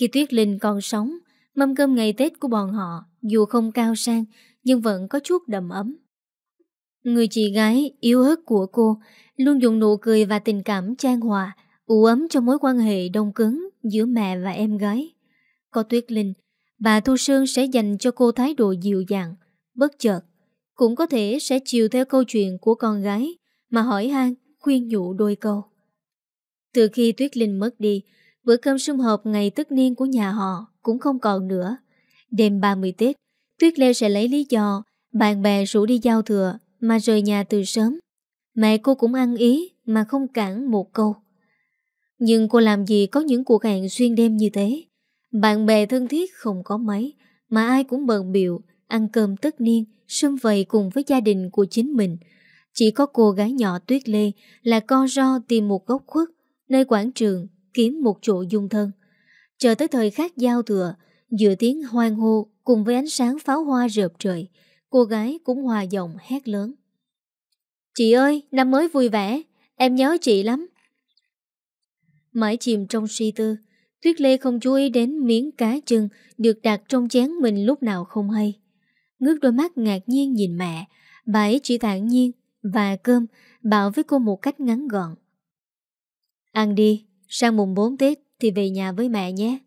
Khi Tuyết Linh còn sống, mâm cơm ngày Tết của bọn họ, dù không cao sang, nhưng vẫn có chút đầm ấm. Người chị gái yếu ớt của cô luôn dùng nụ cười và tình cảm trang hòa ủ ấm cho mối quan hệ đông cứng giữa mẹ và em gái. Có Tuyết Linh, bà Thu Sương sẽ dành cho cô thái độ dịu dàng, bất chợt. Cũng có thể sẽ chiều theo câu chuyện của con gái mà hỏi han khuyên nhủ đôi câu. Từ khi Tuyết Linh mất đi, bữa cơm sum họp ngày tất niên của nhà họ cũng không còn nữa. Đêm 30 Tết, Tuyết Lê sẽ lấy lý do bạn bè rủ đi giao thừa mà rời nhà từ sớm. Mẹ cô cũng ăn ý mà không cản một câu. Nhưng cô làm gì có những cuộc hẹn xuyên đêm như thế Bạn bè thân thiết không có mấy Mà ai cũng bận biệu Ăn cơm tất niên Xâm vầy cùng với gia đình của chính mình Chỉ có cô gái nhỏ Tuyết Lê Là co ro tìm một góc khuất Nơi quảng trường Kiếm một chỗ dung thân Chờ tới thời khắc giao thừa Giữa tiếng hoang hô Cùng với ánh sáng pháo hoa rợp trời Cô gái cũng hòa giọng hét lớn Chị ơi, năm mới vui vẻ Em nhớ chị lắm Mãi chìm trong suy tư Tuyết Lê không chú ý đến miếng cá chân Được đặt trong chén mình lúc nào không hay Ngước đôi mắt ngạc nhiên nhìn mẹ Bà ấy chỉ thản nhiên Và cơm Bảo với cô một cách ngắn gọn Ăn đi Sang mùng 4 Tết thì về nhà với mẹ nhé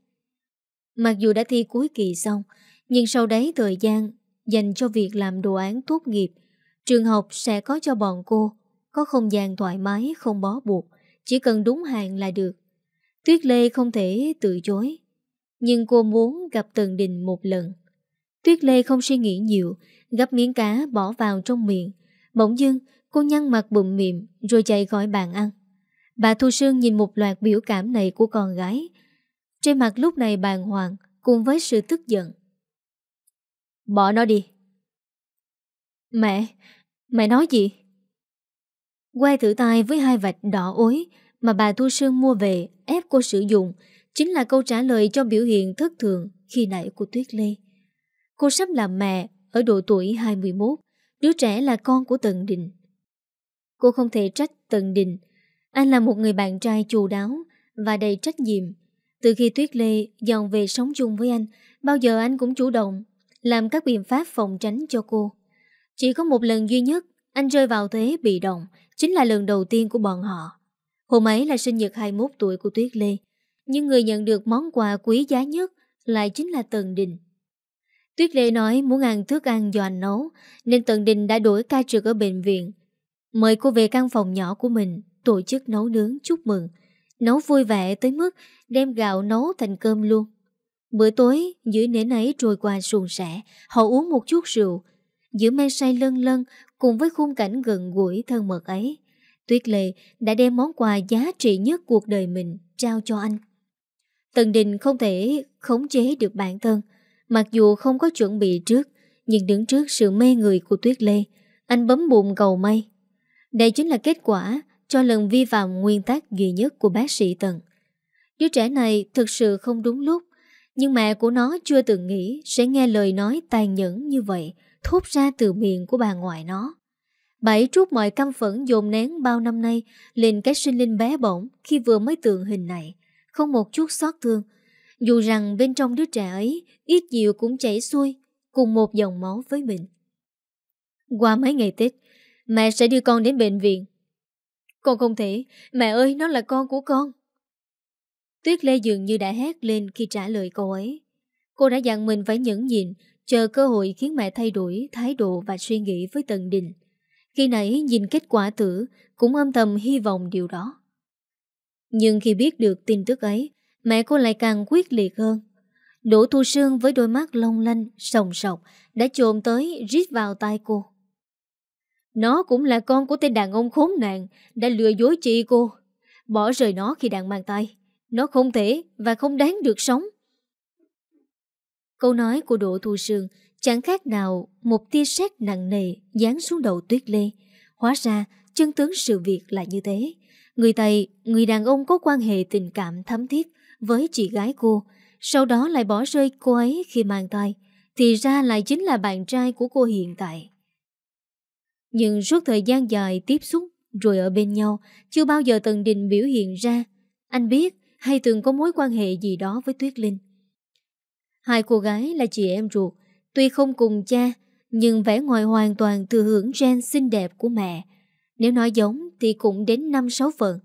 Mặc dù đã thi cuối kỳ xong Nhưng sau đấy thời gian Dành cho việc làm đồ án tốt nghiệp Trường học sẽ có cho bọn cô Có không gian thoải mái không bó buộc chỉ cần đúng hàng là được Tuyết Lê không thể từ chối Nhưng cô muốn gặp Tần Đình một lần Tuyết Lê không suy nghĩ nhiều Gấp miếng cá bỏ vào trong miệng Bỗng dưng cô nhăn mặt bụm miệng Rồi chạy khỏi bàn ăn Bà Thu Sương nhìn một loạt biểu cảm này của con gái Trên mặt lúc này bàng hoàng Cùng với sự tức giận Bỏ nó đi Mẹ Mẹ nói gì Que thử tay với hai vạch đỏ ối mà bà Thu Sương mua về ép cô sử dụng chính là câu trả lời cho biểu hiện thất thường khi nãy của Tuyết Lê. Cô sắp làm mẹ ở độ tuổi 21, đứa trẻ là con của Tần Đình. Cô không thể trách Tần Đình, anh là một người bạn trai chu đáo và đầy trách nhiệm. Từ khi Tuyết Lê dọn về sống chung với anh, bao giờ anh cũng chủ động làm các biện pháp phòng tránh cho cô. Chỉ có một lần duy nhất anh rơi vào thế bị động chính là lần đầu tiên của bọn họ. Hôm ấy là sinh nhật 21 tuổi của Tuyết Lê, nhưng người nhận được món quà quý giá nhất lại chính là Tần Đình. Tuyết Lê nói muốn ăn thức ăn do anh nấu, nên Tần Đình đã đổi ca trực ở bệnh viện. Mời cô về căn phòng nhỏ của mình, tổ chức nấu nướng chúc mừng. Nấu vui vẻ tới mức đem gạo nấu thành cơm luôn. Bữa tối, dưới nến ấy trôi qua suôn sẻ, họ uống một chút rượu. Giữa men say lân lân, Cùng với khung cảnh gần gũi thân mật ấy Tuyết Lệ đã đem món quà giá trị nhất cuộc đời mình trao cho anh Tần Đình không thể khống chế được bản thân Mặc dù không có chuẩn bị trước Nhưng đứng trước sự mê người của Tuyết Lê Anh bấm bụng cầu may Đây chính là kết quả Cho lần vi phạm nguyên tắc duy nhất của bác sĩ Tần Đứa trẻ này thực sự không đúng lúc Nhưng mẹ của nó chưa từng nghĩ Sẽ nghe lời nói tàn nhẫn như vậy thốt ra từ miệng của bà ngoại nó. Bà ấy trút mọi căm phẫn dồn nén bao năm nay lên cái sinh linh bé bỏng khi vừa mới tượng hình này, không một chút xót thương. Dù rằng bên trong đứa trẻ ấy ít nhiều cũng chảy xuôi cùng một dòng máu với mình. Qua mấy ngày Tết, mẹ sẽ đưa con đến bệnh viện. Con không thể, mẹ ơi, nó là con của con. Tuyết Lê dường như đã hét lên khi trả lời cô ấy. Cô đã dặn mình phải nhẫn nhịn chờ cơ hội khiến mẹ thay đổi thái độ và suy nghĩ với Tần Đình. Khi nãy nhìn kết quả tử, cũng âm thầm hy vọng điều đó. Nhưng khi biết được tin tức ấy, mẹ cô lại càng quyết liệt hơn. Đỗ Thu Sương với đôi mắt long lanh, sòng sọc, đã trồm tới rít vào tai cô. Nó cũng là con của tên đàn ông khốn nạn, đã lừa dối chị cô. Bỏ rời nó khi đang mang tay. Nó không thể và không đáng được sống. Câu nói của Đỗ Thu Sương chẳng khác nào một tia sét nặng nề dán xuống đầu Tuyết Lê. Hóa ra, chân tướng sự việc là như thế. Người Tây, người đàn ông có quan hệ tình cảm thấm thiết với chị gái cô, sau đó lại bỏ rơi cô ấy khi mang thai thì ra lại chính là bạn trai của cô hiện tại. Nhưng suốt thời gian dài tiếp xúc rồi ở bên nhau, chưa bao giờ Tần Đình biểu hiện ra. Anh biết hay từng có mối quan hệ gì đó với Tuyết Linh. Hai cô gái là chị em ruột, tuy không cùng cha, nhưng vẻ ngoài hoàn toàn thừa hưởng gen xinh đẹp của mẹ. Nếu nói giống thì cũng đến năm sáu phần.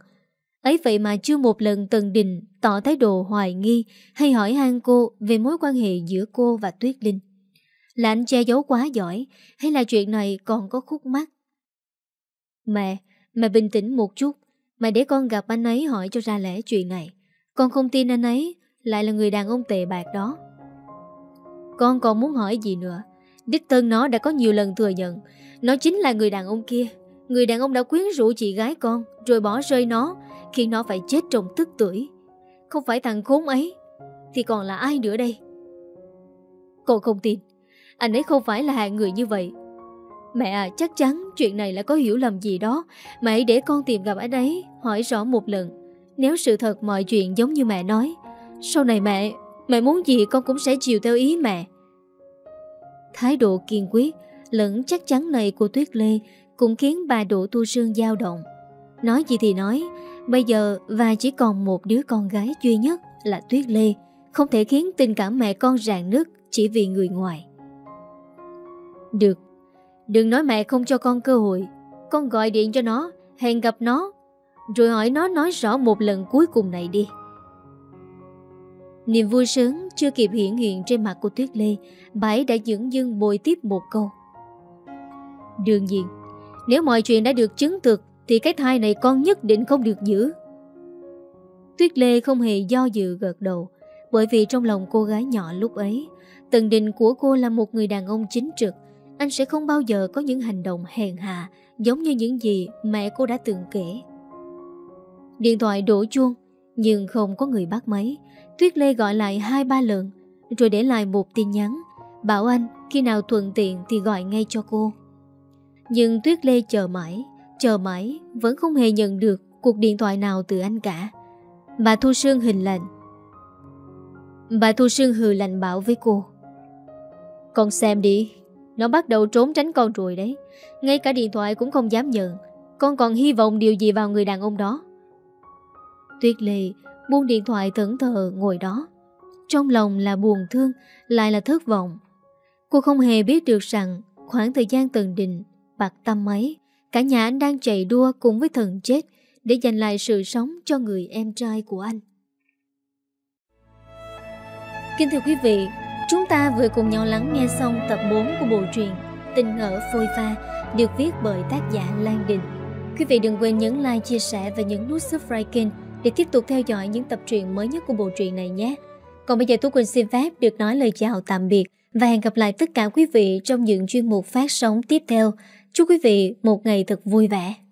Ấy vậy mà chưa một lần Tần Đình tỏ thái độ hoài nghi hay hỏi han cô về mối quan hệ giữa cô và Tuyết Linh. Là anh che giấu quá giỏi hay là chuyện này còn có khúc mắc? Mẹ, mẹ bình tĩnh một chút. Mẹ để con gặp anh ấy hỏi cho ra lẽ chuyện này. Con không tin anh ấy lại là người đàn ông tệ bạc đó. Con còn muốn hỏi gì nữa Đích thân nó đã có nhiều lần thừa nhận Nó chính là người đàn ông kia Người đàn ông đã quyến rũ chị gái con Rồi bỏ rơi nó Khiến nó phải chết trong tức tuổi Không phải thằng khốn ấy Thì còn là ai nữa đây Con không tin Anh ấy không phải là hạng người như vậy Mẹ à chắc chắn chuyện này là có hiểu lầm gì đó mẹ hãy để con tìm gặp anh ấy Hỏi rõ một lần Nếu sự thật mọi chuyện giống như mẹ nói Sau này mẹ Mẹ muốn gì con cũng sẽ chiều theo ý mẹ Thái độ kiên quyết Lẫn chắc chắn này của Tuyết Lê Cũng khiến bà Đỗ Tu Sương dao động Nói gì thì nói Bây giờ và chỉ còn một đứa con gái duy nhất Là Tuyết Lê Không thể khiến tình cảm mẹ con rạn nứt Chỉ vì người ngoài Được Đừng nói mẹ không cho con cơ hội Con gọi điện cho nó Hẹn gặp nó Rồi hỏi nó nói rõ một lần cuối cùng này đi Niềm vui sướng chưa kịp hiện hiện trên mặt của Tuyết Lê, bà đã dưỡng dưng bồi tiếp một câu. Đương nhiên, nếu mọi chuyện đã được chứng thực thì cái thai này con nhất định không được giữ. Tuyết Lê không hề do dự gật đầu, bởi vì trong lòng cô gái nhỏ lúc ấy, tần định của cô là một người đàn ông chính trực, anh sẽ không bao giờ có những hành động hèn hạ giống như những gì mẹ cô đã từng kể. Điện thoại đổ chuông, nhưng không có người bắt máy, Tuyết Lê gọi lại hai ba lần Rồi để lại một tin nhắn Bảo anh khi nào thuận tiện thì gọi ngay cho cô Nhưng Tuyết Lê chờ mãi Chờ mãi Vẫn không hề nhận được cuộc điện thoại nào từ anh cả Bà Thu Sương hình lạnh Bà Thu Sương hừ lạnh bảo với cô Con xem đi Nó bắt đầu trốn tránh con rồi đấy Ngay cả điện thoại cũng không dám nhận Con còn hy vọng điều gì vào người đàn ông đó Tuyết Lệ buông điện thoại thẫn thờ ngồi đó. Trong lòng là buồn thương, lại là thất vọng. Cô không hề biết được rằng khoảng thời gian tần định, bạc tâm ấy, cả nhà anh đang chạy đua cùng với thần chết để giành lại sự sống cho người em trai của anh. Kính thưa quý vị, chúng ta vừa cùng nhau lắng nghe xong tập 4 của bộ truyện Tình ngỡ phôi pha được viết bởi tác giả Lan Đình. Quý vị đừng quên nhấn like, chia sẻ và nhấn nút subscribe kênh để tiếp tục theo dõi những tập truyện mới nhất của bộ truyện này nhé. Còn bây giờ Tú Quỳnh xin phép được nói lời chào tạm biệt và hẹn gặp lại tất cả quý vị trong những chuyên mục phát sóng tiếp theo. Chúc quý vị một ngày thật vui vẻ.